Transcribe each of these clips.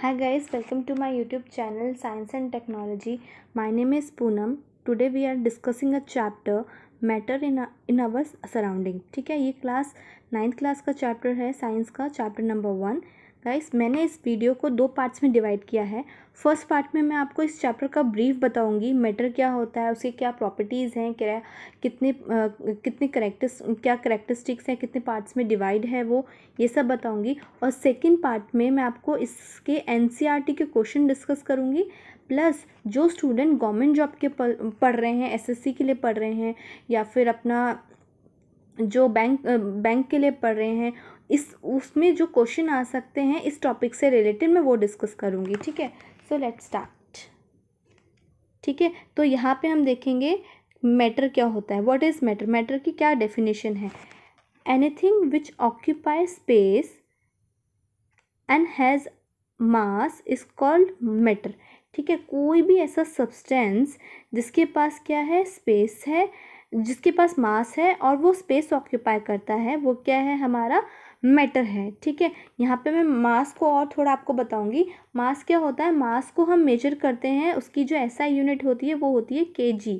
Hi guys, welcome to my YouTube channel Science and Technology. My name is Poonam. Today we are discussing a chapter matter in in our surrounding ठीक है ये class ninth class का chapter है science का chapter number one guys मैंने इस video को दो पार्ट्स में डिवाइड किया है फर्स्ट पार्ट में मैं आपको इस चैप्टर का ब्रीफ बताऊंगी मैटर क्या होता है उसके क्या प्रॉपर्टीज़ हैं क्या कितने आ, कितने करेक्टर्स क्या करेक्टरिस्टिक्स हैं कितने पार्ट्स में डिवाइड है वो ये सब बताऊंगी और सेकंड पार्ट में मैं आपको इसके एन e के क्वेश्चन डिस्कस करूँगी प्लस जो स्टूडेंट गवर्नमेंट जॉब के पढ़ रहे हैं एस के लिए पढ़ रहे हैं या फिर अपना जो बैंक बैंक के लिए पढ़ रहे हैं इस उसमें जो क्वेश्चन आ सकते हैं इस टॉपिक से रिलेटेड मैं वो डिस्कस करूँगी ठीक है सो लेट स्टार्ट ठीक है तो यहाँ पे हम देखेंगे मैटर क्या होता है व्हाट इज़ मैटर मैटर की क्या डेफिनेशन है anything which occupy space and has mass is called matter ठीक है कोई भी ऐसा सब्सटेंस जिसके पास क्या है स्पेस है जिसके पास मास है और वो स्पेस ऑक्यूपाई करता है वो क्या है हमारा मैटर है ठीक है यहाँ पे मैं मास को और थोड़ा आपको बताऊंगी मास क्या होता है मास को हम मेजर करते हैं उसकी जो ऐसा यूनिट होती है वो होती है के जी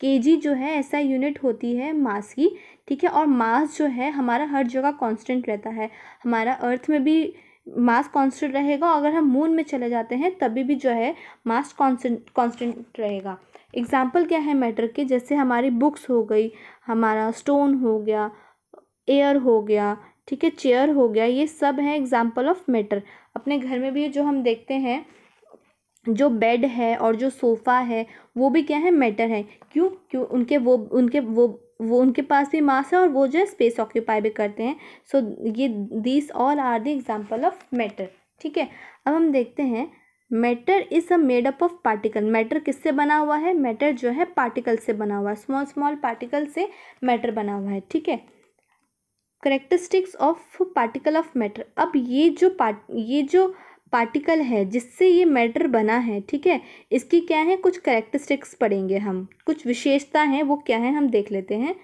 के जी जो है ऐसा यूनिट होती है मास की ठीक है और मास जो है हमारा हर जगह कांस्टेंट रहता है हमारा अर्थ में भी मास कांस्टेंट रहेगा अगर हम मून में चले जाते हैं तभी भी जो है मास कांस्टेंट कांस्टेंट रहेगा एग्जाम्पल क्या है मैटर के जैसे हमारी बुक्स हो गई हमारा स्टोन हो गया एयर हो गया ठीक है चेयर हो गया ये सब है एग्जाम्पल ऑफ मैटर अपने घर में भी जो हम देखते हैं जो बेड है और जो सोफ़ा है वो भी क्या है मैटर है क्यों क्यों उनके वो उनके वो वो उनके पास भी मास है और वो जो है स्पेस ऑक्यूपाई भी करते हैं सो so, ये this all are the example of matter ठीक है अब हम देखते हैं matter is a made up of particle matter किससे बना हुआ है मैटर जो है पार्टिकल से बना हुआ है स्मॉल स्मॉल पार्टिकल से मैटर बना हुआ है ठीक है characteristics of particle of matter अब ये जो पार्ट ये जो पार्टिकल है जिससे ये मैटर बना है ठीक है इसकी क्या है कुछ करेक्टरिस्टिक्स पढ़ेंगे हम कुछ विशेषता हैं वो क्या है हम देख लेते हैं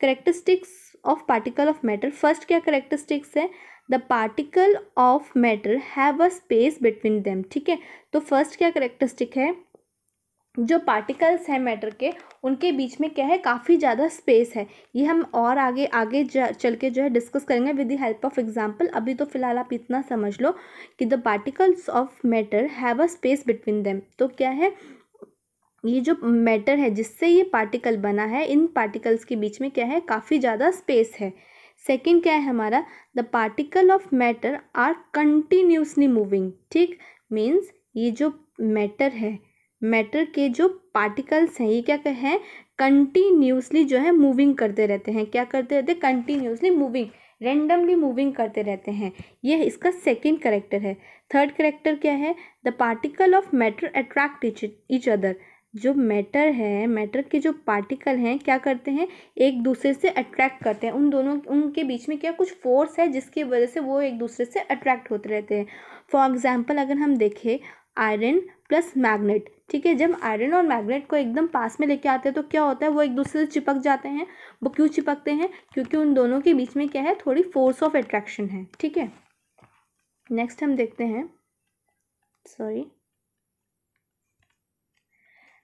characteristics of particle of matter first क्या करेक्टरिस्टिक्स है the particle of matter have a space between them ठीक है तो फर्स्ट क्या करेक्टरिस्टिक है जो पार्टिकल्स हैं मैटर के उनके बीच में क्या है काफ़ी ज़्यादा स्पेस है ये हम और आगे आगे चल के जो है डिस्कस करेंगे with the help of example अभी तो फिलहाल आप इतना समझ लो कि the particles of matter have a space between them तो क्या है ये जो मैटर है जिससे ये पार्टिकल बना है इन पार्टिकल्स के बीच में क्या है काफ़ी ज़्यादा स्पेस है सेकेंड क्या है हमारा the particle of matter are continuously moving ठीक मीन्स ये जो मैटर है मैटर के जो पार्टिकल्स हैं ये क्या हैं कंटिन्यूसली जो है मूविंग करते रहते हैं क्या करते रहते हैं कंटिन्यूसली मूविंग रेंडमली मूविंग करते रहते हैं यह इसका सेकेंड करेक्टर है थर्ड करेक्टर क्या है the particle of matter attract each other जो मैटर है मैटर के जो पार्टिकल हैं क्या करते हैं एक दूसरे से अट्रैक्ट करते हैं उन दोनों उनके बीच में क्या कुछ फोर्स है जिसकी वजह से वो एक दूसरे से अट्रैक्ट होते रहते हैं फॉर एग्ज़ाम्पल अगर हम देखें आयरन प्लस मैग्नेट ठीक है जब आयरन और मैग्नेट को एकदम पास में लेके आते हैं तो क्या होता है वो एक दूसरे से चिपक जाते हैं वो क्यों चिपकते हैं क्योंकि उन दोनों के बीच में क्या है थोड़ी फोर्स ऑफ अट्रैक्शन है ठीक है नेक्स्ट हम देखते हैं sorry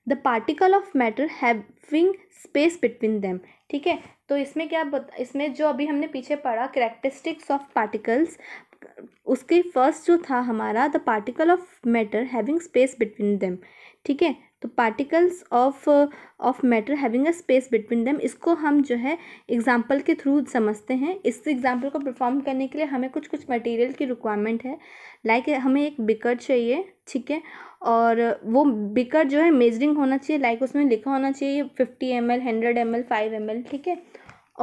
the particle of matter having space between them ठीक है तो इसमें क्या इसमें जो अभी हमने पीछे पढ़ा करेक्टरिस्टिक्स ऑफ पार्टिकल्स उसके फर्स्ट जो था हमारा the particle of matter having space between them ठीक है तो particles of of matter having a space between them इसको हम जो है एग्जाम्पल के थ्रू समझते हैं इस एग्जाम्पल को परफॉर्म करने के लिए हमें कुछ कुछ मटेरियल की रिक्वायरमेंट है लाइक like, हमें एक बिकर चाहिए ठीक है और वो बिकर जो है मेजरिंग होना चाहिए लाइक like उसमें लिखा होना चाहिए fifty M L hundred M L five M L ठीक है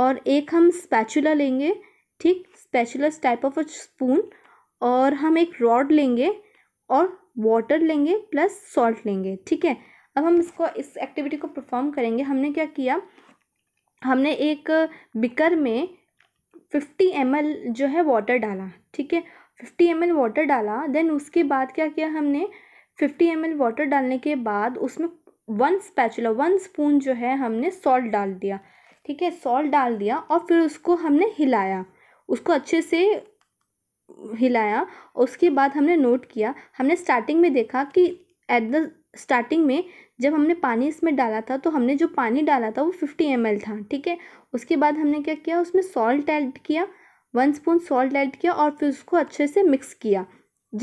और एक हम स्पैचुला लेंगे ठीक spatulas type of a spoon और हम एक रॉड लेंगे और वाटर लेंगे प्लस सॉल्ट लेंगे ठीक है अब हम इसको इस एक्टिविटी को परफॉर्म करेंगे हमने क्या किया हमने एक बिकर में फिफ्टी एम जो है वाटर डाला ठीक है फिफ्टी एम वाटर डाला देन उसके बाद क्या किया हमने फिफ्टी एम वाटर डालने के बाद उसमें वन स्पैचुला वन स्पून जो है हमने सॉल्ट डाल दिया ठीक है सॉल्ट डाल दिया और फिर उसको हमने हिलाया उसको अच्छे से हिलाया उसके बाद हमने नोट किया हमने स्टार्टिंग में देखा कि एट द स्टार्टिंग में जब हमने पानी इसमें डाला था तो हमने जो पानी डाला था वो फिफ्टी एम था ठीक है उसके बाद हमने क्या किया उसमें सॉल्ट ऐड किया वन स्पून सॉल्ट ऐड किया और फिर उसको अच्छे से मिक्स किया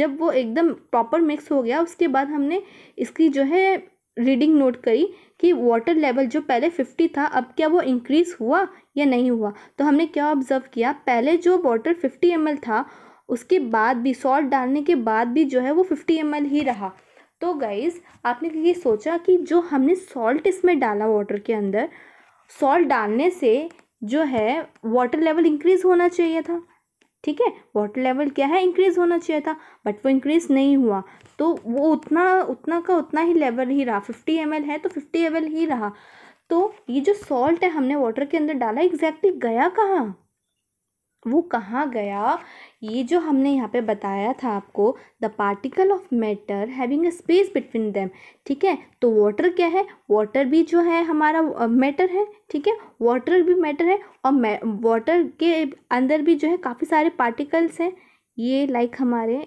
जब वो एकदम प्रॉपर मिक्स हो गया उसके बाद हमने इसकी जो है रीडिंग नोट करी कि वाटर लेवल जो पहले फिफ्टी था अब क्या वो इंक्रीज़ हुआ या नहीं हुआ तो हमने क्या ऑब्ज़र्व किया पहले जो वाटर फिफ्टी एम था उसके बाद भी सॉल्ट डालने के बाद भी जो है वो फिफ्टी एम ही रहा तो गाइज़ आपने ये सोचा कि जो हमने सॉल्ट इसमें डाला वाटर के अंदर सॉल्ट डालने से जो है वाटर लेवल इंक्रीज़ होना चाहिए था ठीक है वाटर लेवल क्या है इंक्रीज़ होना चाहिए था बट वो इंक्रीज़ नहीं हुआ तो वो उतना उतना का उतना ही लेवल ही रहा फिफ्टी एम है तो फिफ्टी एम ही रहा तो ये जो सॉल्ट है हमने वाटर के अंदर डाला एग्जैक्टली exactly गया कहाँ वो कहाँ गया ये जो हमने यहाँ पे बताया था आपको the particle of matter having a space between them ठीक है तो वाटर क्या है वाटर भी जो है हमारा मैटर है ठीक है वाटर भी मैटर है और वाटर के अंदर भी जो है काफ़ी सारे पार्टिकल्स हैं ये लाइक हमारे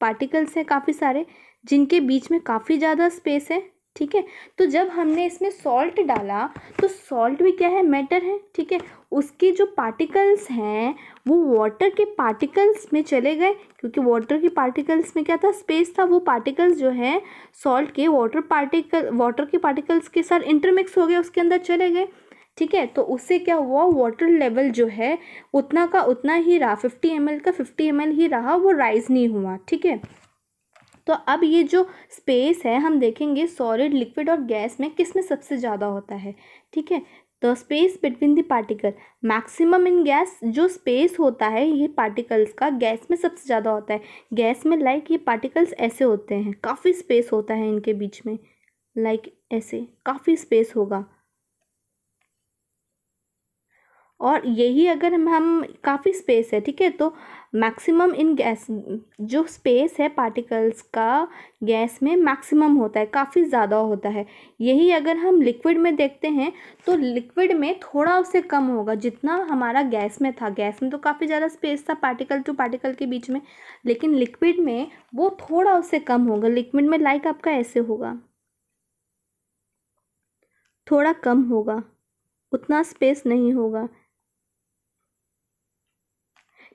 पार्टिकल्स हैं काफ़ी सारे जिनके बीच में काफ़ी ज़्यादा स्पेस है ठीक है तो जब हमने इसमें सॉल्ट डाला तो सॉल्ट भी क्या है मैटर है ठीक है उसके जो पार्टिकल्स हैं वो वाटर के पार्टिकल्स में चले गए क्योंकि वाटर के पार्टिकल्स में क्या था स्पेस था वो पार्टिकल्स जो है सॉल्ट के वाटर पार्टिकल वाटर के पार्टिकल्स के साथ इंटरमिक्स हो गए उसके अंदर चले गए ठीक है तो उससे क्या हुआ वाटर लेवल जो है उतना का उतना ही रहा फिफ्टी एम का फिफ्टी एम ही रहा वो राइज नहीं हुआ ठीक है तो अब ये जो स्पेस है हम देखेंगे सॉलिड लिक्विड और गैस में किस में सबसे ज़्यादा होता है ठीक है the space between the particle maximum in gas जो स्पेस होता है ये पार्टिकल्स का गैस में सबसे ज़्यादा होता है गैस में लाइक like ये पार्टिकल्स ऐसे होते हैं काफ़ी स्पेस होता है इनके बीच में लाइक like ऐसे काफ़ी स्पेस होगा और यही अगर हम काफ़ी स्पेस है ठीक है तो मैक्सिमम इन गैस जो स्पेस है पार्टिकल्स का गैस में मैक्सिमम होता है काफ़ी ज़्यादा होता है यही अगर हम लिक्विड में देखते हैं तो लिक्विड में थोड़ा उससे कम होगा जितना हमारा गैस में था गैस में तो काफ़ी ज़्यादा स्पेस था पार्टिकल टू पार्टिकल के बीच में लेकिन लिक्विड में वो थोड़ा उससे कम होगा लिक्विड में लाइक आपका ऐसे होगा थोड़ा कम होगा उतना स्पेस नहीं होगा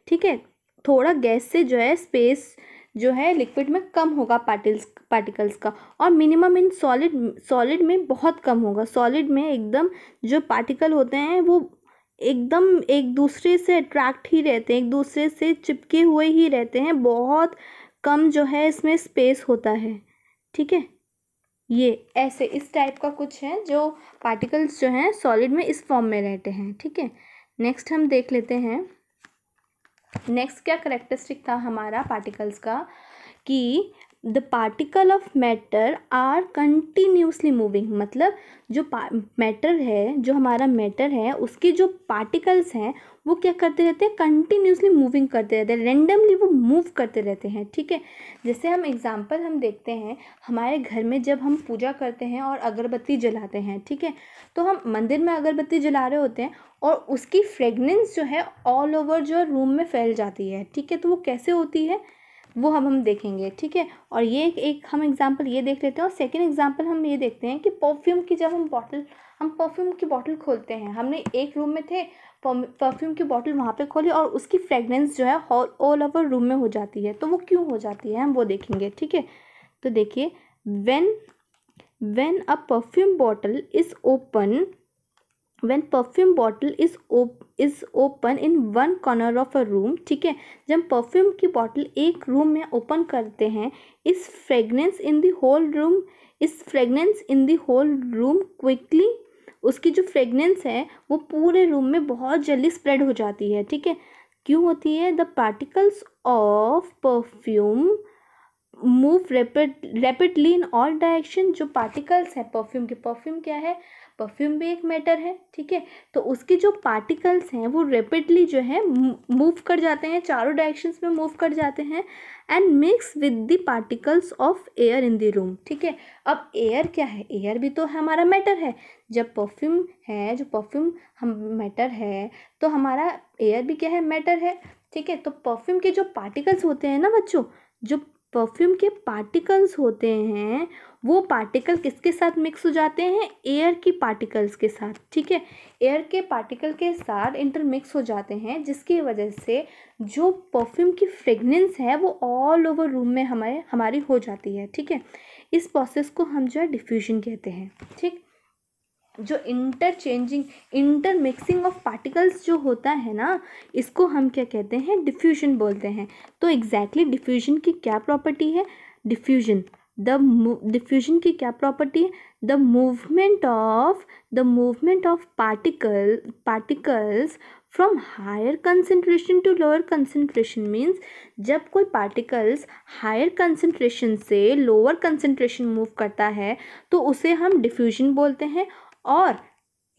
ठीक है थोड़ा गैस से जो है स्पेस जो है लिक्विड में कम होगा पार्टिल्स पार्टिकल्स का और मिनिमम इन सॉलिड सॉलिड में बहुत कम होगा सॉलिड में एकदम जो पार्टिकल होते हैं वो एकदम एक दूसरे से अट्रैक्ट ही रहते हैं एक दूसरे से चिपके हुए ही रहते हैं बहुत कम जो है इसमें स्पेस होता है ठीक है ये ऐसे इस टाइप का कुछ है जो पार्टिकल्स जो हैं सॉलिड में इस फॉर्म में रहते हैं ठीक है नेक्स्ट हम देख लेते हैं नेक्स्ट क्या करेक्टरिस्टिक था हमारा पार्टिकल्स का कि the particle of matter are continuously moving मतलब जो मैटर है जो हमारा मैटर है उसके जो पार्टिकल्स हैं वो क्या करते रहते हैं कंटिन्यूसली मूविंग करते रहते हैं रेंडमली वो मूव करते रहते हैं ठीक है जैसे हम एग्ज़ाम्पल हम देखते हैं हमारे घर में जब हम पूजा करते हैं और अगरबत्ती जलाते हैं ठीक है तो हम मंदिर में अगरबत्ती जला रहे होते हैं और उसकी फ्रेगनेंस जो है ऑल ओवर जो रूम में फैल जाती है ठीक है तो वो कैसे होती है वो हम हम देखेंगे ठीक है और ये एक हम एग्ज़ाम्पल ये देख लेते हैं और सेकेंड एग्ज़ाम्पल हम ये देखते हैं कि परफ्यूम की जब हम बॉटल हम परफ्यूम की बॉटल खोलते हैं हमने एक रूम में थे परफ्यूम की बॉटल वहाँ पे खोली और उसकी फ्रेगरेंस जो है ऑल ओवर रूम में हो जाती है तो वो क्यों हो जाती है हम वो देखेंगे ठीक है तो देखिए when when a perfume bottle is open when perfume bottle is op is open in one corner of a room ठीक है जब परफ्यूम की बॉटल एक रूम में ओपन करते हैं इस fragrance in the whole room इस fragrance in the whole room quickly उसकी जो फ्रेगनेंस है वो पूरे रूम में बहुत जल्दी स्प्रेड हो जाती है ठीक है क्यों होती है the particles of perfume move rapid rapidly in all direction जो पार्टिकल्स है परफ्यूम के परफ्यूम क्या है परफ्यूम भी एक मैटर है ठीक है तो उसके जो पार्टिकल्स हैं वो रेपिडली जो है मूव कर जाते हैं चारों डायरेक्शंस में मूव कर जाते हैं and mix with the particles of air in the room ठीक है अब एयर क्या है एयर भी तो हमारा मैटर है जब परफ्यूम है जो परफ्यूम हम मैटर है तो हमारा एयर भी क्या है मैटर है ठीक है तो परफ्यूम के जो पार्टिकल्स होते हैं ना बच्चों जो परफ्यूम के पार्टिकल्स होते हैं वो पार्टिकल किसके साथ मिक्स हो जाते हैं एयर की पार्टिकल्स के साथ ठीक है एयर के पार्टिकल के साथ इंटरमिक्स हो जाते हैं जिसकी वजह से जो परफ्यूम की फ्रेगनेंस है वो ऑल ओवर रूम में हमारे हमारी हो जाती है ठीक है इस प्रोसेस को हम जो है डिफ्यूजन कहते हैं ठीक जो इंटरचेंजिंग इंटरमिक्सिंग ऑफ पार्टिकल्स जो होता है ना इसको हम क्या कहते हैं डिफ्यूजन बोलते हैं तो एग्जैक्टली exactly डिफ्यूजन की क्या प्रॉपर्टी है डिफ्यूजन द डिफ्यूजन की क्या प्रॉपर्टी है the movement of the movement of particle particles from higher concentration to lower concentration means जब कोई पार्टिकल्स हायर कंसेंट्रेशन से लोअर कंसेंट्रेशन मूव करता है तो उसे हम डिफ्यूजन बोलते हैं और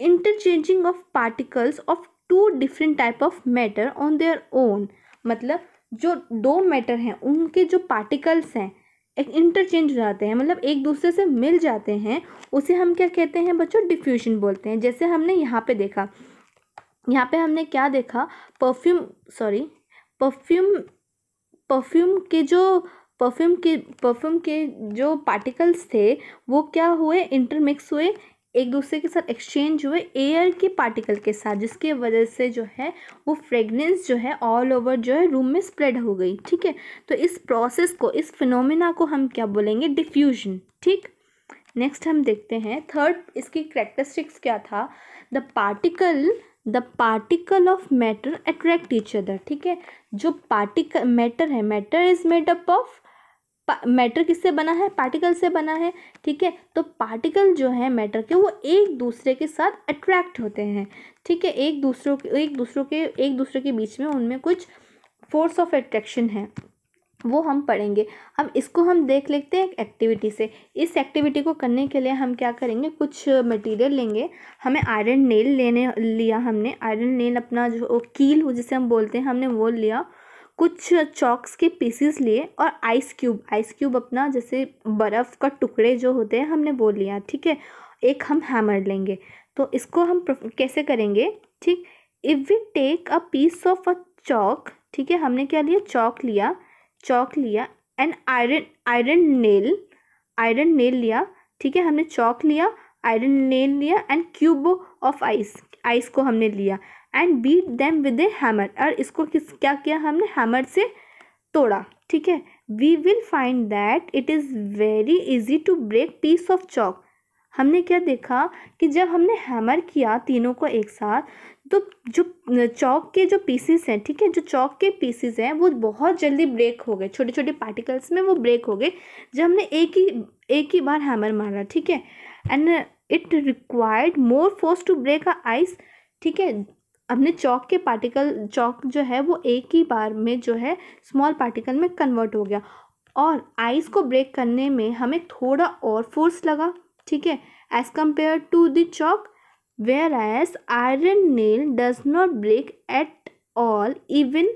interchanging of particles of two different type of matter on their own मतलब जो दो मैटर हैं उनके जो पार्टिकल्स हैं एक इंटरचेंज हो जाते हैं मतलब एक दूसरे से मिल जाते हैं उसे हम क्या कहते हैं बच्चों डिफ्यूजन बोलते हैं जैसे हमने यहाँ पे देखा यहाँ पे हमने क्या देखा परफ्यूम सॉरी परफ्यूम परफ्यूम के जो परफ्यूम के परफ्यूम के जो पार्टिकल्स थे वो क्या हुए इंटरमिक्स हुए एक दूसरे के साथ एक्सचेंज हुए एयर के पार्टिकल के साथ जिसके वजह से जो है वो फ्रेगनेंस जो है ऑल ओवर जो है रूम में स्प्रेड हो गई ठीक है तो इस प्रोसेस को इस फिनोमिना को हम क्या बोलेंगे डिफ्यूजन ठीक नेक्स्ट हम देखते हैं थर्ड इसकी करेक्टरिस्टिक्स क्या था the particle the particle of matter attract each other ठीक है जो पार्टिकल मैटर है matter is made up of matter किससे बना है पार्टिकल से बना है ठीक है तो पार्टिकल जो है मैटर के वो एक दूसरे के साथ अट्रैक्ट होते हैं ठीक है एक दूसरों के एक दूसरों के एक दूसरे के बीच में उनमें कुछ फोर्स ऑफ अट्रैक्शन है वो हम पढ़ेंगे अब इसको हम देख लेते हैं एक्टिविटी से इस एक्टिविटी को करने के लिए हम क्या करेंगे कुछ मटेरियल लेंगे हमें आयरन नेल लेने लिया हमने आयरन नेल अपना जो कील हो जिसे हम बोलते हैं हमने वो लिया कुछ चॉक्स के पीसीस लिए और आइस क्यूब आइस क्यूब अपना जैसे बर्फ़ का टुकड़े जो होते हैं हमने वो लिया ठीक है एक हम हैमर लेंगे तो इसको हम कैसे करेंगे ठीक if we take a piece of a chalk ठीक है हमने क्या लिया चॉक लिया चॉक लिया and iron iron nail iron nail लिया ठीक है हमने चॉक लिया आयरन नेल लिया and cube of ice ice को हमने लिया and beat them with a hammer और इसको किस क्या किया हमने हैमर से तोड़ा ठीक है we will find that it is very easy to break piece of chalk हमने क्या देखा कि जब हमने हैमर किया तीनों को एक साथ तो जो चौक के जो पीसेस हैं ठीक है जो चौक के पीसेस हैं वो बहुत जल्दी ब्रेक हो गए छोटे छोटे पार्टिकल्स में वो ब्रेक हो गए जब हमने एक ही एक ही बार हैमर मारा ठीक है and it required more force to break a ice ठीक है अपने चौक के पार्टिकल चौक जो है वो एक ही बार में जो है स्मॉल पार्टिकल में कन्वर्ट हो गया और आइस को ब्रेक करने में हमें थोड़ा और फोर्स लगा ठीक है as compare to the chalk whereas iron nail does not break at all even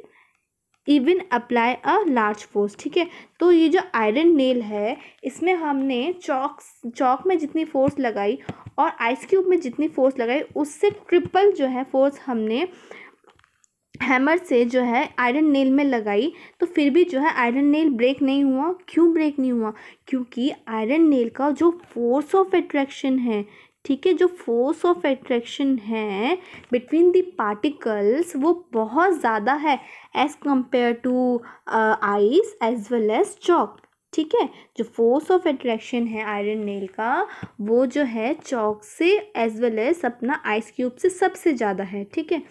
even apply a large force ठीक है तो ये जो आयरन नेल है इसमें हमने चौक चौक में जितनी फोर्स लगाई और आइस क्यूब में जितनी फोर्स लगाई उससे ट्रिपल जो है फोर्स हमने हैमर से जो है आयरन नेल में लगाई तो फिर भी जो है आयरन नेल ब्रेक नहीं हुआ क्यों ब्रेक नहीं हुआ क्योंकि आयरन नेल का जो फोर्स ऑफ एट्रैक्शन है ठीक है जो फोर्स ऑफ एट्रैक्शन है बिटवीन द पार्टिकल्स वो बहुत ज़्यादा है as compare to ice as well as chalk ठीक है जो फोर्स ऑफ एट्रैक्शन है आयरन नेल का वो जो है चौक से एज वेल एज अपना आइस क्यूब से सबसे ज़्यादा है ठीक है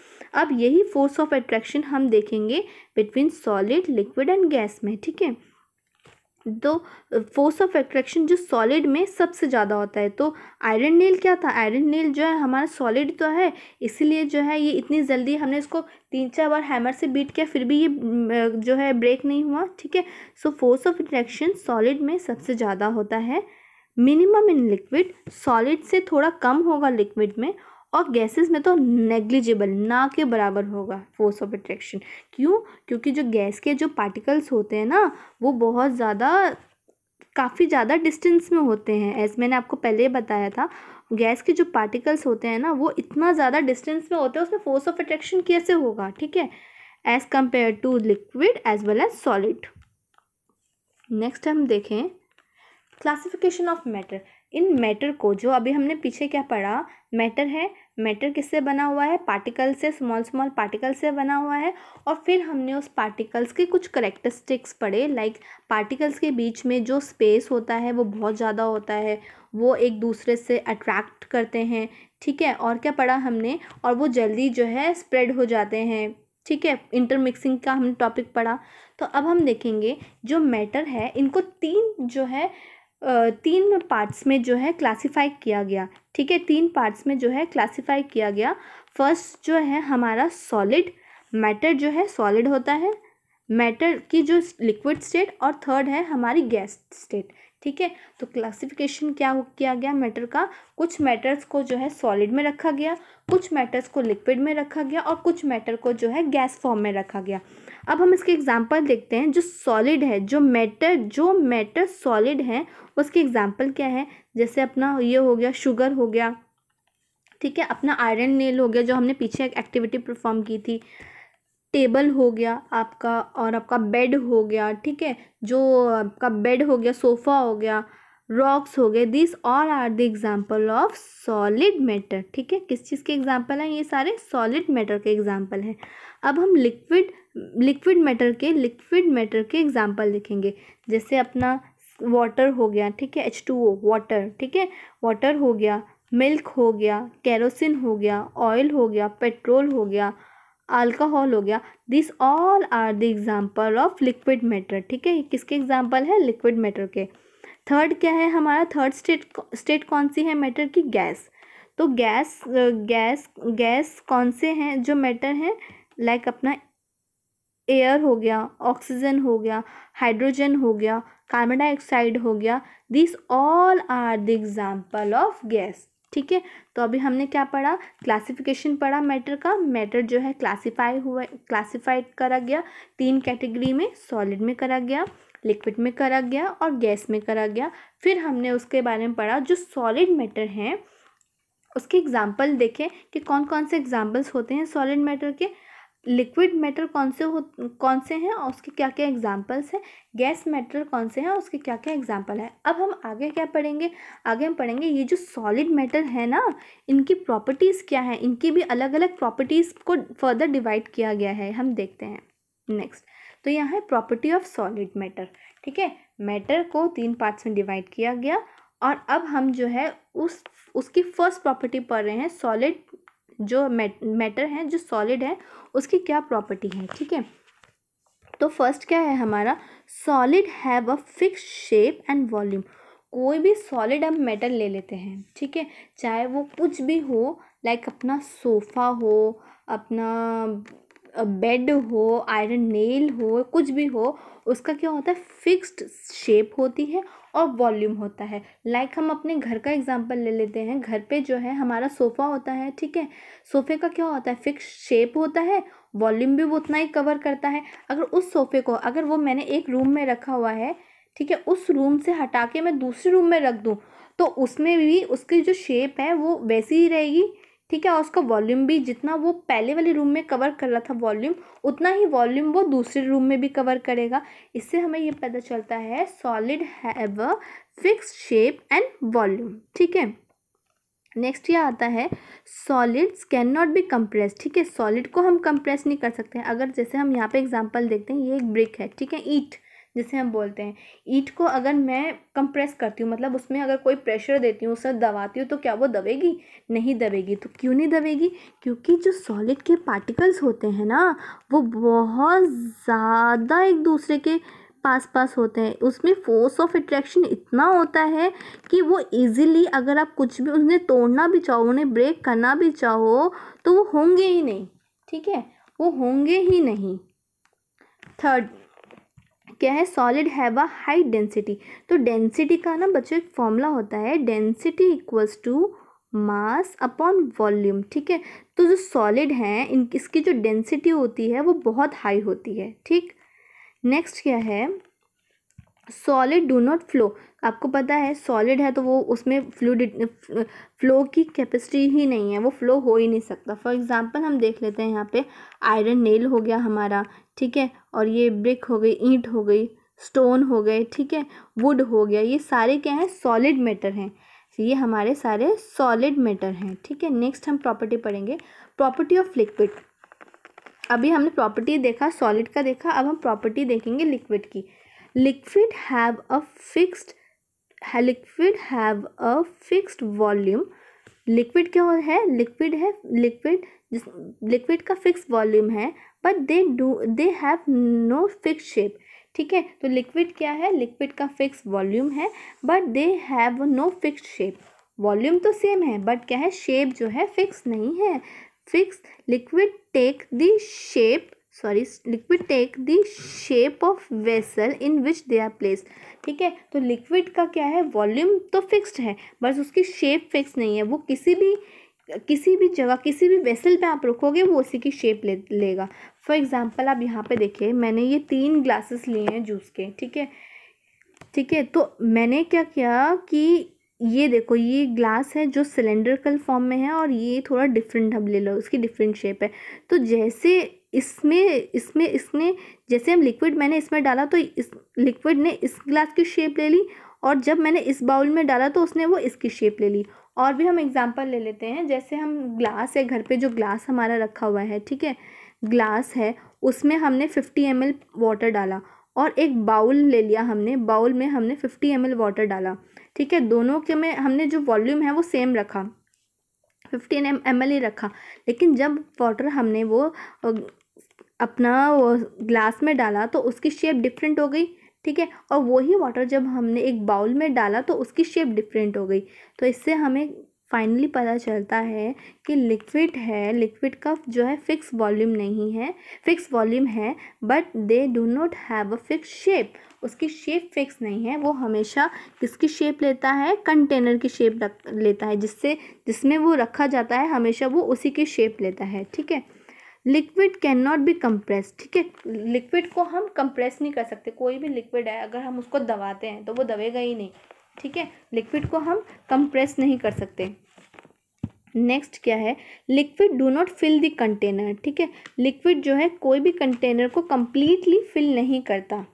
अब यही फोर्स ऑफ एट्रैक्शन हम देखेंगे between solid liquid and gas में ठीक है तो फोर्स ऑफ एट्रैक्शन जो सॉलिड में सबसे ज़्यादा होता है तो आयरन नेल क्या था आयरन नेल जो है हमारा सॉलिड तो है इसीलिए जो है ये इतनी जल्दी हमने इसको तीन चार बार हैमर से बीट किया फिर भी ये जो है ब्रेक नहीं हुआ ठीक है so force of attraction solid में सबसे ज़्यादा होता है मिनिमम इन लिक्विड सॉलिड से थोड़ा कम होगा लिक्विड में और गैसेस में तो नेग्लिजिबल ना के बराबर होगा फोर्स ऑफ अट्रैक्शन क्यों क्योंकि जो गैस के जो पार्टिकल्स होते हैं ना वो बहुत ज़्यादा काफ़ी ज़्यादा डिस्टेंस में होते हैं एज मैंने आपको पहले बताया था गैस के जो पार्टिकल्स होते हैं ना वो इतना ज़्यादा डिस्टेंस में होते हैं उसमें फोर्स ऑफ अट्रैक्शन कैसे होगा ठीक है as compare to liquid as well as solid next हम देखें classification of matter in matter को जो अभी हमने पीछे क्या पढ़ा मैटर है मैटर किससे बना हुआ है पार्टिकल से स्मॉल स्मॉल पार्टिकल से बना हुआ है और फिर हमने उस पार्टिकल्स के कुछ करेक्टरिस्टिक्स पढ़े लाइक पार्टिकल्स के बीच में जो स्पेस होता है वो बहुत ज़्यादा होता है वो एक दूसरे से अट्रैक्ट करते हैं ठीक है और क्या पढ़ा हमने और वो जल्दी जो है स्प्रेड हो जाते हैं ठीक है इंटरमिक्सिंग का हमने टॉपिक पढ़ा तो अब हम देखेंगे जो मैटर है इनको तीन जो है तीन पार्ट्स में जो है क्लासिफाई किया गया ठीक है तीन पार्ट्स में जो है क्लासिफाई किया गया फर्स्ट जो है हमारा सॉलिड मैटर जो है सॉलिड होता है मैटर की जो लिक्विड स्टेट और थर्ड है हमारी गैस स्टेट ठीक है तो क्लासिफिकेशन क्या हो किया गया मैटर का कुछ मैटर्स को जो है सॉलिड में रखा गया कुछ मैटर्स को लिक्विड में रखा गया और कुछ मैटर को जो है गैस फॉर्म में रखा गया अब हम इसके एग्जाम्पल देखते हैं जो सॉलिड है जो मैटर जो मैटर सॉलिड है उसके एग्जाम्पल क्या है जैसे अपना ये हो गया शुगर हो गया ठीक है अपना आयरन नेल हो गया जो हमने पीछे एक एक्टिविटी परफॉर्म की थी टेबल हो गया आपका और आपका बेड हो गया ठीक है जो आपका बेड हो गया सोफ़ा हो गया रॉक्स हो गए this all are the example of solid matter ठीक है किस चीज़ के एग्जाम्पल हैं ये सारे सॉलिड मैटर के एग्जाम्पल हैं अब हम लिक्विड लिक्विड मैटर के लिक्विड मैटर के एग्जाम्पल लिखेंगे जैसे अपना वाटर हो गया ठीक है एच टू ओ वाटर ठीक है वाटर हो गया मिल्क हो गया कैरोसिन हो गया ऑयल हो गया पेट्रोल हो गया अल्कोहल हो गया this all are the example of liquid matter ठीक है किसके एग्जाम्पल है लिक्विड मैटर के थर्ड क्या है हमारा थर्ड स्टेट स्टेट कौन सी है मैटर की गैस तो गैस गैस गैस कौन से हैं जो मैटर हैं लाइक like अपना एयर हो गया ऑक्सीजन हो गया हाइड्रोजन हो गया कार्बन डाइऑक्साइड हो गया this all are the example of gas ठीक है तो अभी हमने क्या पढ़ा क्लासिफिकेशन पढ़ा मैटर का मैटर जो है क्लासिफाई हुआ क्लासिफाइड करा गया तीन कैटेगरी में सॉलिड में करा गया लिक्विड में करा गया और गैस में करा गया फिर हमने उसके बारे में पढ़ा जो सॉलिड मैटर हैं उसके एग्जाम्पल देखें कि कौन कौन से एग्जाम्पल्स होते हैं सॉलिड मैटर के लिक्विड मैटर कौन से हो कौन से हैं और उसके क्या क्या एग्जाम्पल्स हैं गैस मैटर कौन से हैं उसके क्या क्या एग्जाम्पल हैं अब हम आगे क्या पढ़ेंगे आगे हम पढ़ेंगे ये जो सॉलिड मैटर है ना इनकी प्रॉपर्टीज़ क्या हैं इनकी भी अलग अलग प्रॉपर्टीज़ को फर्दर डिवाइड किया गया है हम देखते हैं नेक्स्ट तो यहाँ है प्रॉपर्टी ऑफ सॉलिड मैटर ठीक है मैटर को तीन पार्ट्स में डिवाइड किया गया और अब हम जो है उस उसकी फर्स्ट प्रॉपर्टी पढ़ रहे हैं सॉलिड जो मैटर है जो सॉलिड है उसकी क्या प्रॉपर्टी है ठीक है तो फर्स्ट क्या है हमारा solid have a fix shape and volume कोई भी सॉलिड हम मेटल ले लेते हैं ठीक है चाहे वो कुछ भी हो लाइक अपना सोफ़ा हो अपना बेड हो आयरन नेल हो कुछ भी हो उसका क्या होता है फिक्स्ड शेप होती है और वॉल्यूम होता है लाइक like हम अपने घर का एग्जाम्पल ले लेते हैं घर पे जो है हमारा सोफ़ा होता है ठीक है सोफ़े का क्या होता है फिक्स शेप होता है वॉल्यूम भी वो उतना ही कवर करता है अगर उस सोफ़े को अगर वो मैंने एक रूम में रखा हुआ है ठीक है उस रूम से हटा के मैं दूसरे रूम में रख दूँ तो उसमें भी उसकी जो शेप है वो वैसी ही रहेगी ठीक है और उसका वॉल्यूम भी जितना वो पहले वाले रूम में कवर कर रहा था वॉल्यूम उतना ही वॉल्यूम वो दूसरे रूम में भी कवर करेगा इससे हमें ये पता चलता है solid have a fix shape and volume ठीक है नेक्स्ट ये आता है solids can not be compress ठीक है सॉलिड को हम कंप्रेस नहीं कर सकते हैं अगर जैसे हम यहाँ पे एग्जांपल देखते हैं ये एक ब्रिक है ठीक है ईट जिसे हम बोलते हैं ईट को अगर मैं कंप्रेस करती हूँ मतलब उसमें अगर कोई प्रेशर देती हूँ उसे दबाती हूँ तो क्या वो दबेगी नहीं दबेगी तो क्यों नहीं दबेगी क्योंकि जो सॉलिड के पार्टिकल्स होते हैं ना वो बहुत ज़्यादा एक दूसरे के पास पास होते हैं उसमें फोर्स ऑफ अट्रैक्शन इतना होता है कि वो इजीली अगर आप कुछ भी उन्हें तोड़ना भी चाहो उन्हें ब्रेक करना भी चाहो तो वो होंगे ही नहीं ठीक है वो होंगे ही नहीं थर्ड क्या है solid have a high density तो डेंसिटी का ना बच्चों एक फॉर्मूला होता है density equals to mass upon volume ठीक है तो जो सॉलिड हैं इन इसकी जो डेंसिटी होती है वो बहुत हाई होती है ठीक नेक्स्ट क्या है सॉलिड डू नॉट फ्लो आपको पता है सॉलिड है तो वो उसमें फ्लूड फ्लो की कैपेसिटी ही नहीं है वो फ्लो हो ही नहीं सकता फॉर एग्ज़ाम्पल हम देख लेते हैं यहाँ पे आयरन नेल हो गया हमारा ठीक है और ये ब्रिक हो गई ईंट हो गई स्टोन हो गए ठीक है वुड हो गया ये सारे क्या हैं सॉलिड मैटर हैं ये हमारे सारे सॉलिड मैटर हैं ठीक है नेक्स्ट हम प्रॉपर्टी पढ़ेंगे प्रॉपर्टी ऑफ लिक्विड अभी हमने प्रॉपर्टी देखा सॉलिड का देखा अब हम प्रॉपर्टी देखेंगे लिक्विड की liquid have a fixed liquid have a fixed volume liquid क्या है लिक्विड है लिक्विड जिस लिक्विड का फिक्स वॉल्यूम है but they do they have no fix shape ठीक है तो लिक्विड क्या है लिक्विड का फिक्स वॉल्यूम है but they have no fix shape volume तो सेम है बट क्या है शेप जो है फिक्स नहीं है fix liquid take the shape sorry liquid take the shape of vessel in which they are place ठीक है तो लिक्विड का क्या है वॉल्यूम तो फिक्स्ड है बस उसकी शेप फिक्स नहीं है वो किसी भी किसी भी जगह किसी भी वेसल पे आप रखोगे वो उसी की शेप ले लेगा फॉर एग्ज़ाम्पल आप यहाँ पे देखिए मैंने ये तीन ग्लासेस लिए हैं जूस के ठीक है ठीक है तो मैंने क्या किया कि ये देखो ये ग्लास है जो कल फॉर्म में है और ये थोड़ा डिफरेंट हम ले लो उसकी डिफरेंट शेप है तो जैसे इसमें इसमें इसने जैसे हम लिक्विड मैंने इसमें डाला तो इस लिक्विड ने इस ग्लास की शेप ले ली और जब मैंने इस बाउल में डाला तो उसने वो इसकी शेप ले ली और भी हम एग्ज़ाम्पल ले लेते हैं जैसे हम ग्लास है घर पे जो ग्लास हमारा रखा हुआ है ठीक है ग्लास है उसमें हमने फिफ्टी एम एल वाटर डाला और एक बाउल ले लिया हमने बाउल में हमने फिफ्टी एम एल वाटर डाला ठीक है दोनों के में हमने जो वॉल्यूम है वो सेम रखा फिफ्टीन एम एम एल ही रखा लेकिन जब वाटर हमने वो अपना वो ग्लास में डाला तो उसकी शेप डिफरेंट हो गई ठीक है और वही वाटर जब हमने एक बाउल में डाला तो उसकी शेप डिफरेंट हो गई तो इससे हमें फाइनली पता चलता है कि लिक्विड है लिक्विड का जो है फिक्स वॉल्यूम नहीं है फिक्स वॉल्यूम है but they do not have a fix shape उसकी शेप फिक्स नहीं है वो हमेशा किसकी शेप लेता है कंटेनर की शेप लेता है जिससे जिसमें वो रखा जाता है हमेशा वो उसी की शेप लेता है ठीक है liquid can not be compress ठीक है लिक्विड को हम कंप्रेस नहीं कर सकते कोई भी लिक्विड है अगर हम उसको दबाते हैं तो वो दबेगा ही नहीं ठीक है लिक्विड को हम कंप्रेस नहीं कर सकते नेक्स्ट क्या है liquid do not fill the container ठीक है लिक्विड जो है कोई भी कंटेनर को कम्प्लीटली फिल नहीं करता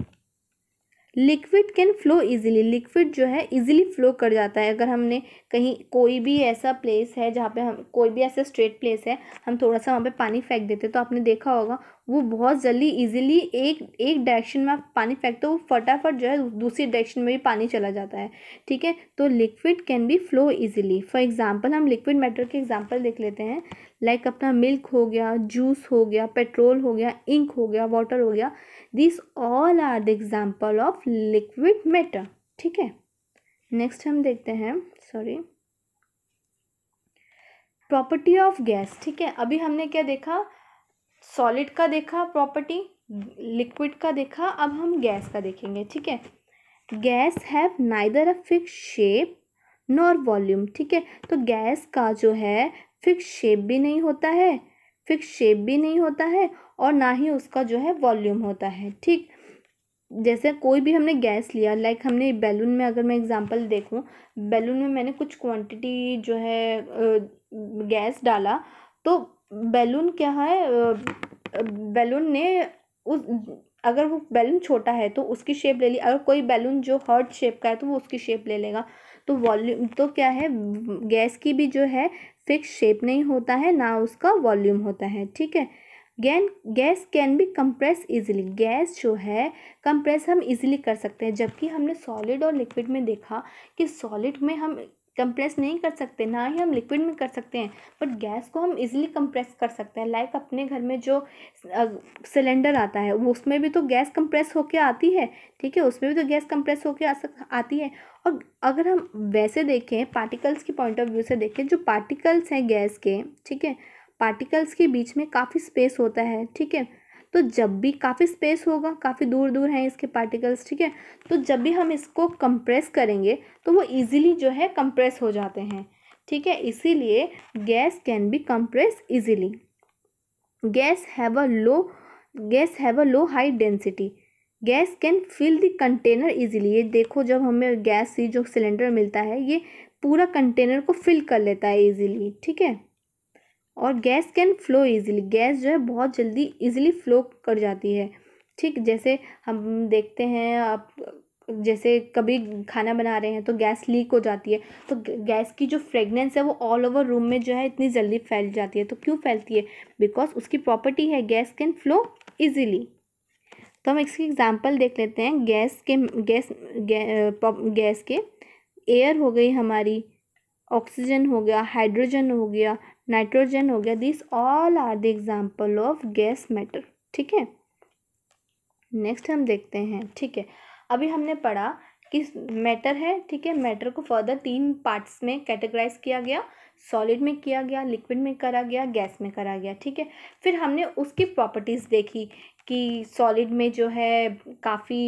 liquid can flow easily liquid जो है इजीली फ्लो कर जाता है अगर हमने कहीं कोई भी ऐसा प्लेस है जहाँ पे हम कोई भी ऐसा स्ट्रेट प्लेस है हम थोड़ा सा वहाँ पे पानी फेंक देते तो आपने देखा होगा वो बहुत जल्दी इजीली एक एक डायरेक्शन में पानी फेंकते हो वो फटाफट जो है दूसरी डायरेक्शन में भी पानी चला जाता है ठीक है तो liquid can be flow easily for example हम लिक्विड मैटर के एग्जाम्पल देख लेते हैं लाइक like अपना मिल्क हो गया जूस हो गया पेट्रोल हो गया इंक हो गया वाटर हो गया this all are the example of liquid matter ठीक है नेक्स्ट हम देखते हैं सॉरी प्रॉपर्टी ऑफ गैस ठीक है अभी हमने क्या देखा सॉलिड का देखा प्रॉपर्टी लिक्विड का देखा अब हम गैस का देखेंगे ठीक है gas have neither a fix shape nor volume ठीक है तो गैस का जो है फिक्स शेप भी नहीं होता है फिक्स शेप भी नहीं होता है और ना ही उसका जो है वॉल्यूम होता है ठीक जैसे कोई भी हमने गैस लिया लाइक हमने बैलून में अगर मैं एग्जांपल देखूं बैलून में मैंने कुछ क्वांटिटी जो है गैस डाला तो बैलून क्या है बैलून ने उस अगर वो बैलून छोटा है तो उसकी शेप ले ली अगर कोई बैलून जो हर्ट शेप का है तो वो उसकी शेप ले लेगा तो वॉल्यूम तो क्या है गैस की भी जो है फिक्स शेप नहीं होता है ना उसका वॉल्यूम होता है ठीक है gan gas can be compress easily gas जो है कंप्रेस हम इजीली कर सकते हैं जबकि हमने सॉलिड और लिक्विड में देखा कि सॉलिड में हम कंप्रेस नहीं कर सकते ना ही हम लिक्विड में कर सकते हैं बट गैस को हम इजीली कंप्रेस कर सकते हैं लाइक अपने घर में जो सिलेंडर आता है वो उसमें भी तो गैस कंप्रेस होके आती है ठीक है उसमें भी तो गैस कंप्रेस होके आ सक आती है और अगर हम वैसे देखें पार्टिकल्स की पॉइंट ऑफ व्यू से देखें जो पार्टिकल्स हैं गैस के ठीक है पार्टिकल्स के बीच में काफ़ी स्पेस होता है ठीक है तो जब भी काफ़ी स्पेस होगा काफ़ी दूर दूर हैं इसके पार्टिकल्स ठीक है तो जब भी हम इसको कंप्रेस करेंगे तो वो ईजिली जो है कंप्रेस हो जाते हैं ठीक है इसीलिए gas can be compress easily gas have a low gas have a low high density gas can fill the container easily ये देखो जब हमें गैस ही जो सिलेंडर मिलता है ये पूरा कंटेनर को फिल कर लेता है ईज़िली ठीक है और gas can flow easily gas जो है बहुत जल्दी ईज़िली फ्लो कर जाती है ठीक जैसे हम देखते हैं आप जैसे कभी खाना बना रहे हैं तो गैस लीक हो जाती है तो गैस की जो फ्रेगनेंस है वो ऑल ओवर रूम में जो है इतनी जल्दी फैल जाती है तो क्यों फैलती है बिकॉज उसकी प्रॉपर्टी है गैस कैन फ्लो ईजिली तो हम इसकी एग्ज़ाम्पल देख लेते हैं गैस के गैस गै, गैस के एयर हो गई हमारी ऑक्सीजन हो गया हाइड्रोजन हो गया नाइट्रोजन हो गया this all are the example of gas matter ठीक है नेक्स्ट हम देखते हैं ठीक है अभी हमने पढ़ा किस मैटर है ठीक है मैटर को फर्दर तीन पार्ट्स में कैटेगराइज किया गया सॉलिड में किया गया लिक्विड में करा गया गैस में करा गया ठीक है फिर हमने उसकी प्रॉपर्टीज़ देखी कि सॉलिड में जो है काफ़ी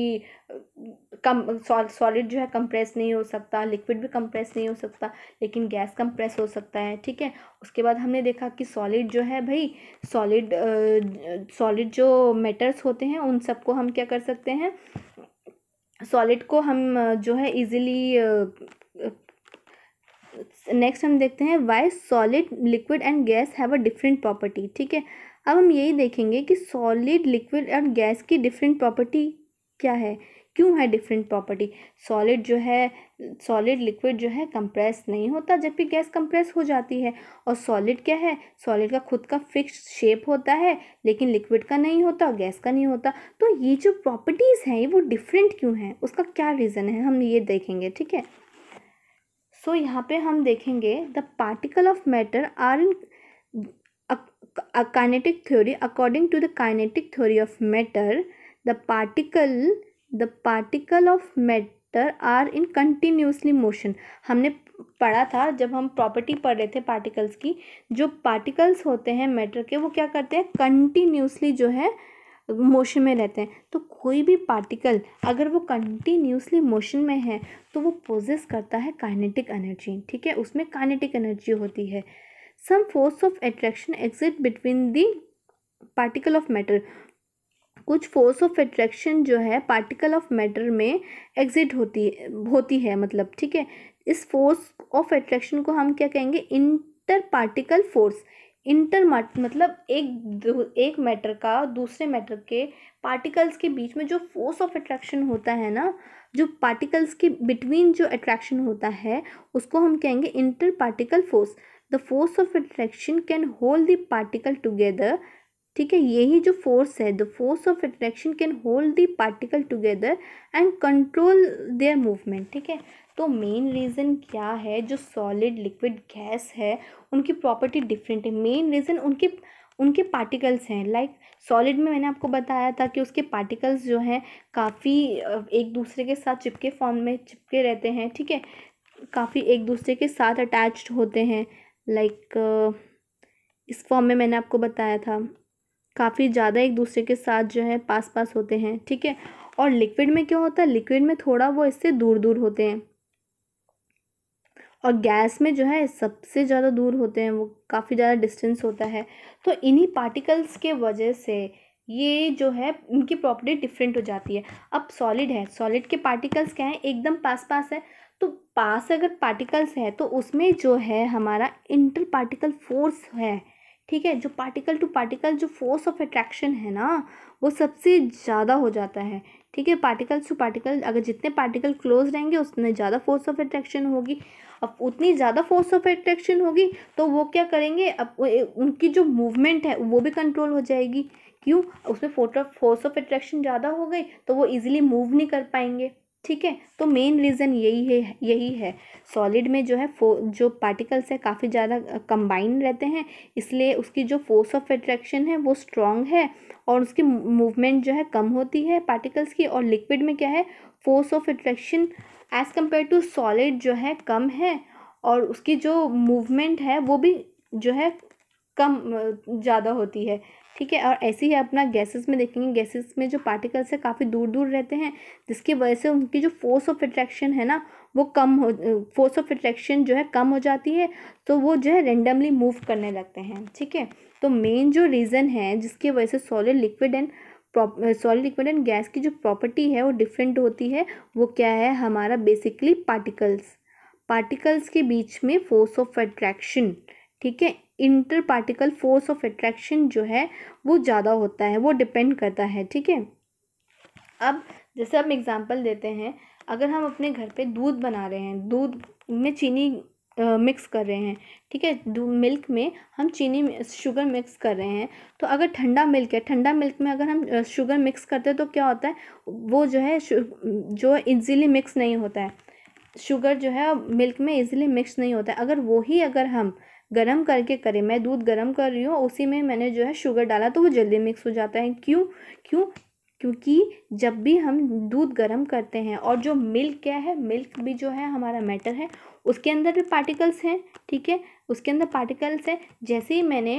कम सॉलिड जो है कंप्रेस नहीं हो सकता लिक्विड भी कंप्रेस नहीं हो सकता लेकिन गैस कंप्रेस हो सकता है ठीक है उसके बाद हमने देखा कि सॉलिड जो है भाई सॉलिड सॉलिड जो मेटर्स होते हैं उन सबको हम क्या कर सकते हैं सॉलिड को हम जो है इजीली नेक्स्ट हम देखते हैं why solid liquid and gas have a different property ठीक है अब हम यही देखेंगे कि सॉलिड लिक्विड एंड गैस की डिफरेंट प्रॉपर्टी क्या है क्यों है डिफरेंट प्रॉपर्टी सॉलिड जो है सॉलिड लिक्विड जो है कंप्रेस नहीं होता जबकि गैस कंप्रेस हो जाती है और सॉलिड क्या है सॉलिड का खुद का फिक्स शेप होता है लेकिन लिक्विड का नहीं होता गैस का नहीं होता तो ये जो प्रॉपर्टीज़ हैं वो डिफरेंट क्यों हैं उसका क्या रीज़न है हम ये देखेंगे ठीक है सो so, यहाँ पे हम देखेंगे the particle of matter are in kinetic theory according to the kinetic theory of matter the particle the particle of matter are in continuously motion हमने पढ़ा था जब हम प्रॉपर्टी पढ़ रहे थे पार्टिकल्स की जो पार्टिकल्स होते हैं मैटर के वो क्या करते हैं कंटिन्यूसली जो है मोशन में रहते हैं तो कोई भी पार्टिकल अगर वो कंटिन्यूसली मोशन में है तो वो पोजेस करता है काइनेटिक एनर्जी ठीक है उसमें काइनेटिक एनर्जी होती है some force of attraction exist between the particle of matter कुछ फोर्स ऑफ अट्रैक्शन जो है पार्टिकल ऑफ मैटर में एग्जिट होती होती है मतलब ठीक है इस फोर्स ऑफ अट्रैक्शन को हम क्या कहेंगे इंटर पार्टिकल फोर्स इंटर मतलब एक एक मैटर का दूसरे मैटर के पार्टिकल्स के बीच में जो फोर्स ऑफ अट्रैक्शन होता है ना जो पार्टिकल्स के बिटवीन जो अट्रैक्शन होता है उसको हम कहेंगे inter particle force the force of attraction can hold the particle together ठीक है यही जो फोर्स है the force of attraction can hold the particle together and control their movement ठीक है तो मेन रीज़न क्या है जो सॉलिड लिक्विड गैस है उनकी प्रॉपर्टी डिफरेंट है मेन रीज़न उनके उनके पार्टिकल्स हैं लाइक सॉलिड में मैंने आपको बताया था कि उसके पार्टिकल्स जो हैं काफ़ी एक दूसरे के साथ चिपके फॉर्म में चिपके रहते हैं ठीक है काफ़ी एक दूसरे के साथ अटैच्ड होते हैं लाइक like, इस फॉर्म में मैंने आपको बताया था काफ़ी ज़्यादा एक दूसरे के साथ जो है पास पास होते हैं ठीक है और लिक्विड में क्या होता है लिक्विड में थोड़ा वो इससे दूर दूर होते हैं और गैस में जो है सबसे ज़्यादा दूर होते हैं वो काफ़ी ज़्यादा डिस्टेंस होता है तो इन्हीं पार्टिकल्स के वजह से ये जो है इनकी प्रॉपर्टी डिफरेंट हो जाती है अब सॉलिड है सॉलिड के पार्टिकल्स क्या हैं एकदम पास पास है तो पास अगर पार्टिकल्स है तो उसमें जो है हमारा इंटर पार्टिकल फोर्स है ठीक है जो पार्टिकल टू पार्टिकल जो फोर्स ऑफ अट्रैक्शन है ना वो सबसे ज़्यादा हो जाता है ठीक है पार्टिकल्स टू पार्टिकल अगर जितने पार्टिकल क्लोज रहेंगे उतने ज़्यादा फोर्स ऑफ अट्रैक्शन होगी अब उतनी ज़्यादा फोर्स ऑफ अट्रैक्शन होगी तो वो क्या करेंगे अब उनकी जो मूवमेंट है वो भी कंट्रोल हो जाएगी क्यों उसमें फोटो फोर्स ऑफ अट्रैक्शन ज़्यादा हो गई तो वो ईजिली मूव नहीं कर पाएंगे ठीक है तो मेन रीज़न यही है यही है सॉलिड में जो है फो जो पार्टिकल्स है काफ़ी ज़्यादा कंबाइन रहते हैं इसलिए उसकी जो फोर्स ऑफ अट्रैक्शन है वो स्ट्रॉन्ग है और उसकी मूवमेंट जो है कम होती है पार्टिकल्स की और लिक्विड में क्या है force of attraction as compare to solid जो है कम है और उसकी जो मूवमेंट है वो भी जो है कम ज़्यादा होती है ठीक है और ऐसे ही अपना गैसेस में देखेंगे गैसेस में जो पार्टिकल्स है काफ़ी दूर दूर रहते हैं जिसकी वजह से उनकी जो फोर्स ऑफ अट्रैक्शन है ना वो कम हो फोर्स ऑफ अट्रैक्शन जो है कम हो जाती है तो वो जो है रेंडमली मूव करने लगते हैं ठीक है तो मेन जो रीज़न है जिसकी वजह से solid liquid and solid liquid and gas की जो प्रॉपर्टी है वो डिफरेंट होती है वो क्या है हमारा बेसिकली पार्टिकल्स पार्टिकल्स के बीच में फोर्स ऑफ अट्रैक्शन ठीक है inter particle force of attraction जो है वो ज़्यादा होता है वो डिपेंड करता है ठीक है अब जैसे हम एग्ज़ाम्पल देते हैं अगर हम अपने घर पे दूध बना रहे हैं दूध में चीनी मिक्स कर रहे हैं ठीक है मिल्क में हम चीनी शुगर मिक्स कर रहे हैं तो अगर ठंडा मिल्क है ठंडा मिल्क में अगर हम शुगर मिक्स करते हैं तो क्या होता है वो जो है जो इजीली मिक्स नहीं होता है शुगर जो है मिल्क में इजीली मिक्स नहीं होता है अगर वही अगर हम गर्म करके करें मैं दूध गर्म कर रही हूँ उसी में मैंने जो है शुगर डाला तो वो जल्दी मिक्स हो जाता है क्यों क्यों क्योंकि जब भी हम दूध गर्म करते हैं और जो मिल्क क्या है मिल्क भी जो है हमारा मैटर है उसके अंदर भी पार्टिकल्स हैं ठीक है उसके अंदर पार्टिकल्स हैं जैसे ही मैंने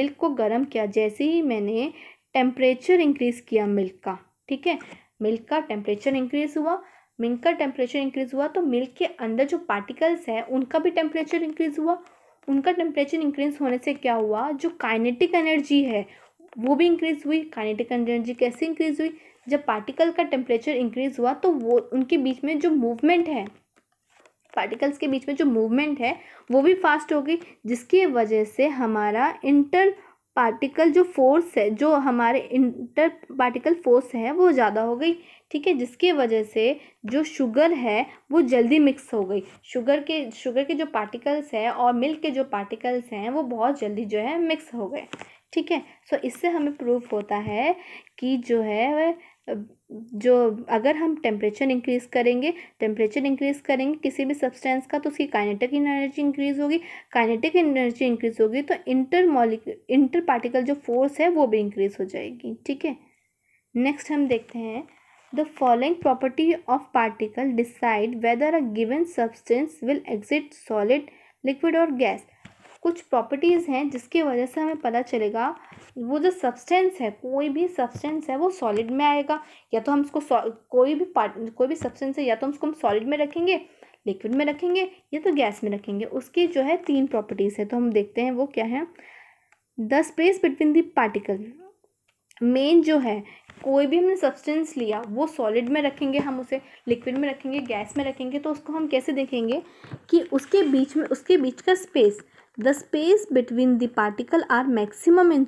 मिल्क को गर्म किया जैसे ही मैंने टेम्परेचर इंक्रीज़ किया मिल्क का ठीक है मिल्क का टेम्परेचर इंक्रीज़ हुआ मिल्क का टेम्परेचर इंक्रीज़ हुआ तो मिल्क के अंदर जो पार्टिकल्स हैं उनका भी टेम्परेचर इंक्रीज़ हुआ उनका टेम्परेचर इंक्रीज होने से क्या हुआ जो काइनेटिक एनर्जी है वो भी इंक्रीज़ हुई काइनेटिक एनर्जी कैसे इंक्रीज़ हुई जब पार्टिकल का टेम्परेचर इंक्रीज़ हुआ तो वो उनके बीच में जो मूवमेंट है पार्टिकल्स के बीच में जो मूवमेंट है वो भी फास्ट हो गई जिसकी वजह से हमारा इंटर पार्टिकल जो फोर्स है जो हमारे इंटर पार्टिकल फोर्स है वो ज़्यादा हो गई ठीक है जिसके वजह से जो शुगर है वो जल्दी मिक्स हो गई शुगर के शुगर के जो पार्टिकल्स हैं और मिल्क के जो पार्टिकल्स हैं वो बहुत जल्दी जो है मिक्स हो गए ठीक है सो इससे हमें प्रूफ होता है कि जो है जो अगर हम टेम्परेचर इंक्रीज़ करेंगे टेम्परेचर इंक्रीज़ करेंगे किसी भी सब्सटेंस का तो उसकी काइनेटिक एनर्जी इंक्रीज़ होगी काइनेटिक एनर्जी इंक्रीज़ होगी तो इंटर मॉलिक इंटर पार्टिकल जो फोर्स है वो भी इंक्रीज़ हो जाएगी ठीक है नेक्स्ट हम देखते हैं the following property of particle decide whether a given substance will exit solid liquid और गैस कुछ प्रॉपर्टीज़ हैं जिसके वजह से हमें पता चलेगा वो जो सब्सटेंस है कोई भी सब्सटेंस है वो सॉलिड में आएगा या तो हम उसको कोई भी पार्ट कोई भी सब्सटेंस है या तो हम उसको हम सॉलिड में रखेंगे लिक्विड में रखेंगे या तो गैस में रखेंगे उसकी जो है तीन प्रॉपर्टीज़ है तो हम देखते हैं वो क्या है the space between the particle main जो है कोई भी हमने सब्सटेंस लिया वो सॉलिड में रखेंगे हम उसे लिक्विड में रखेंगे गैस में रखेंगे तो उसको हम कैसे देखेंगे कि उसके बीच में उसके बीच का space the space between the particle are maximum in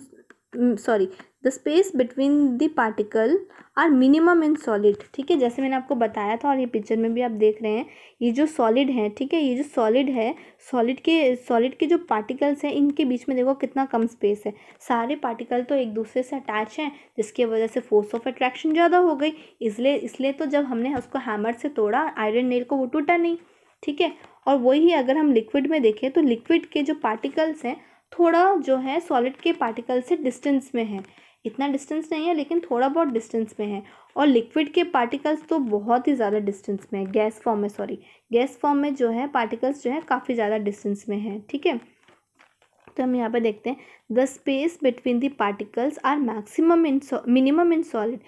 sorry the space between the particle are minimum in solid ठीक है जैसे मैंने आपको बताया था और ये पिक्चर में भी आप देख रहे हैं ये जो सॉलिड है ठीक है ये जो सॉलिड है सॉलिड के सॉलिड के जो पार्टिकल्स हैं इनके बीच में देखो कितना कम स्पेस है सारे पार्टिकल तो एक दूसरे से अटैच हैं जिसकी वजह से फोर्स ऑफ अट्रैक्शन ज़्यादा हो गई इसलिए इसलिए तो जब हमने उसको हैमर से तोड़ा आयरन नेल को वो टूटा नहीं ठीक है और वही अगर हम लिक्विड में देखें तो लिक्विड के जो पार्टिकल्स हैं थोड़ा जो है सॉलिड के पार्टिकल से डिस्टेंस में है इतना डिस्टेंस नहीं है लेकिन थोड़ा बहुत डिस्टेंस में है और लिक्विड के पार्टिकल्स तो बहुत ही ज़्यादा डिस्टेंस में है गैस फॉर्म में सॉरी गैस फॉर्म में जो है पार्टिकल्स जो है काफ़ी ज़्यादा डिस्टेंस में है ठीक है तो हम यहाँ पर देखते हैं the space between the particles are maximum in minimum in solid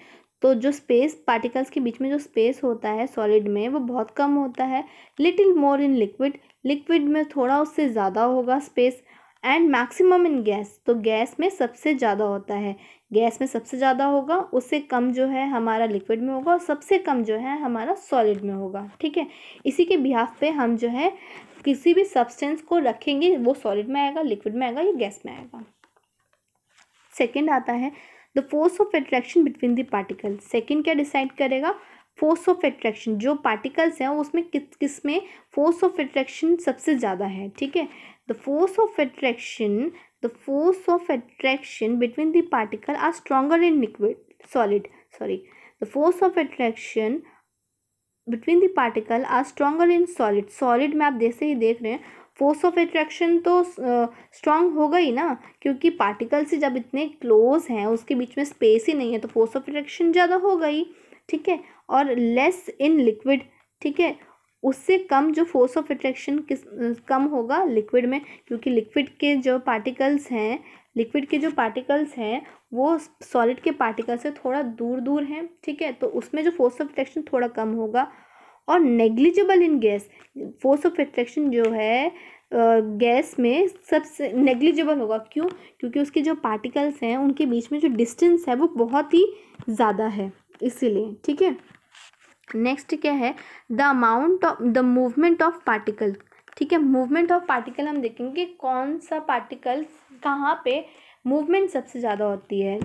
तो जो स्पेस पार्टिकल्स के बीच में जो स्पेस होता है सॉलिड में वो बहुत कम होता है little more in liquid liquid में थोड़ा उससे ज़्यादा होगा space and maximum in gas तो गैस में सबसे ज़्यादा होता है गैस में सबसे ज़्यादा होगा उससे कम जो है हमारा लिक्विड में होगा और सबसे कम जो है हमारा सॉलिड में होगा ठीक है इसी के बिहाफ पे हम जो है किसी भी सब्सटेंस को रखेंगे वो सॉलिड में आएगा लिक्विड में आएगा या गैस में आएगा सेकेंड आता है the force of attraction between the particle second क्या डिसाइड करेगा फोर्स ऑफ अट्रैक्शन जो पार्टिकल्स हैं उसमें किस किस में फोर्स ऑफ अट्रैक्शन सबसे ज़्यादा है ठीक है the force of attraction the force of attraction between the particle are stronger in liquid solid sorry the force of attraction between the particle are stronger in solid solid में आप जैसे ही देख रहे हैं फोर्स ऑफ एट्रैक्शन तो strong हो गई ना क्योंकि पार्टिकल से जब इतने क्लोज हैं उसके बीच में स्पेस ही नहीं है तो फोर्स ऑफ एट्रैक्शन ज़्यादा हो गई ठीक है और लेस इन लिक्विड ठीक है उससे कम जो फोर्स ऑफ अट्रैक्शन किस कम होगा लिक्विड में क्योंकि लिक्विड के जो पार्टिकल्स हैं लिक्विड के जो पार्टिकल्स हैं वो सॉलिड के पार्टिकल से थोड़ा दूर दूर हैं ठीक है तो उसमें जो फोर्स ऑफ अट्रैक्शन थोड़ा कम होगा और negligible in gas force of attraction जो है गैस में सबसे नेग्लिजिबल होगा क्यों क्योंकि उसके जो पार्टिकल्स हैं उनके बीच में जो डिस्टेंस है वो बहुत ही ज़्यादा है इसीलिए ठीक है नेक्स्ट क्या है the amount of the movement of particle ठीक है मूवमेंट ऑफ पार्टिकल हम देखेंगे कौन सा पार्टिकल कहाँ पे मूवमेंट सबसे ज़्यादा होती है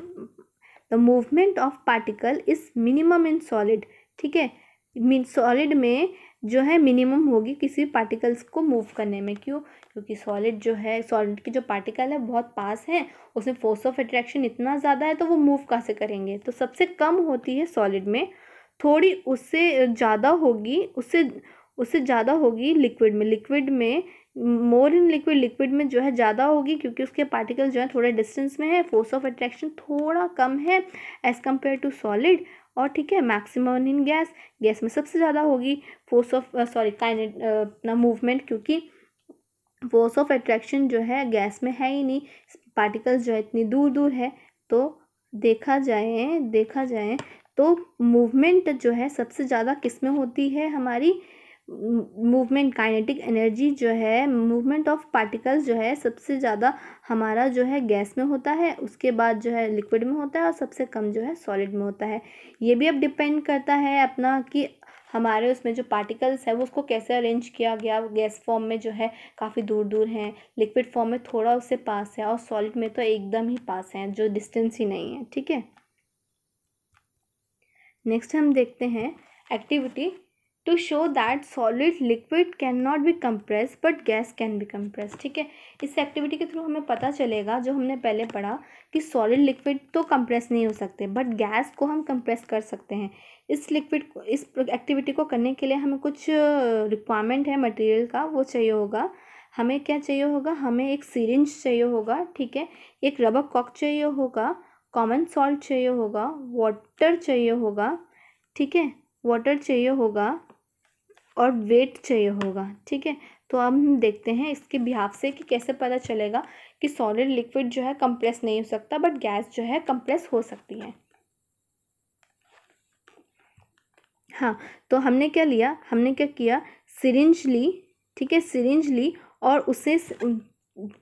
the movement of particle is minimum in solid ठीक है मीन सॉलिड में जो है मिनिमम होगी किसी पार्टिकल्स को मूव करने में क्यों क्योंकि सॉलिड जो है सॉलिड की जो पार्टिकल है बहुत पास है उसमें फोर्स ऑफ अट्रैक्शन इतना ज़्यादा है तो वो मूव कहाँ से करेंगे तो सबसे कम होती है सॉलिड में थोड़ी उससे ज़्यादा होगी उससे उससे ज़्यादा होगी लिक्विड में लिक्विड में मोर इन लिक्विड लिक्विड में जो है ज़्यादा होगी क्योंकि उसके पार्टिकल जो है थोड़े डिस्टेंस में है फोर्स ऑफ अट्रैक्शन थोड़ा कम है एज़ कम्पेयर टू सॉलिड और ठीक है मैक्सिमम इन गैस गैस में सबसे ज़्यादा होगी फोर्स ऑफ सॉरी काइनेट अपना मूवमेंट क्योंकि फोर्स ऑफ अट्रैक्शन जो है गैस में है ही नहीं पार्टिकल्स जो है इतनी दूर दूर है तो देखा जाए देखा जाए तो मूवमेंट जो है सबसे ज़्यादा किस में होती है हमारी मूवमेंट काइनेटिक एनर्जी जो है मूवमेंट ऑफ पार्टिकल्स जो है सबसे ज़्यादा हमारा जो है गैस में होता है उसके बाद जो है लिक्विड में होता है और सबसे कम जो है सॉलिड में होता है ये भी अब डिपेंड करता है अपना कि हमारे उसमें जो पार्टिकल्स है वो उसको कैसे अरेंज किया गया गैस फॉर्म में जो है काफ़ी दूर दूर हैं लिक्विड फॉर्म में थोड़ा उससे पास है और सॉलिड में तो एकदम ही पास है जो डिस्टेंस ही नहीं है ठीक है नेक्स्ट हम देखते हैं activity to show that solid liquid can not be compress but gas can be compress ठीक है इस एक्टिविटी के थ्रू हमें पता चलेगा जो हमने पहले पढ़ा कि सॉलिड लिक्विड तो कंप्रेस नहीं हो सकते बट गैस को हम कंप्रेस कर सकते हैं इस लिक्विड को इस एक्टिविटी को करने के लिए हमें कुछ रिक्वायरमेंट है मटेरियल का वो चाहिए होगा हमें क्या चाहिए होगा हमें एक सीरेंज चाहिए होगा ठीक है एक रबर कॉक चाहिए होगा कॉमन सॉल्ट चाहिए होगा वाटर चाहिए होगा ठीक है वाटर चाहिए होगा और वेट चाहिए होगा ठीक है तो अब हम देखते हैं इसके बिहाफ से कि कैसे पता चलेगा कि सॉलिड लिक्विड जो है कंप्रेस नहीं हो सकता बट गैस जो है कंप्रेस हो सकती है हाँ तो हमने क्या लिया हमने क्या किया सिरिंज ली ठीक है सिरिंज ली और उसे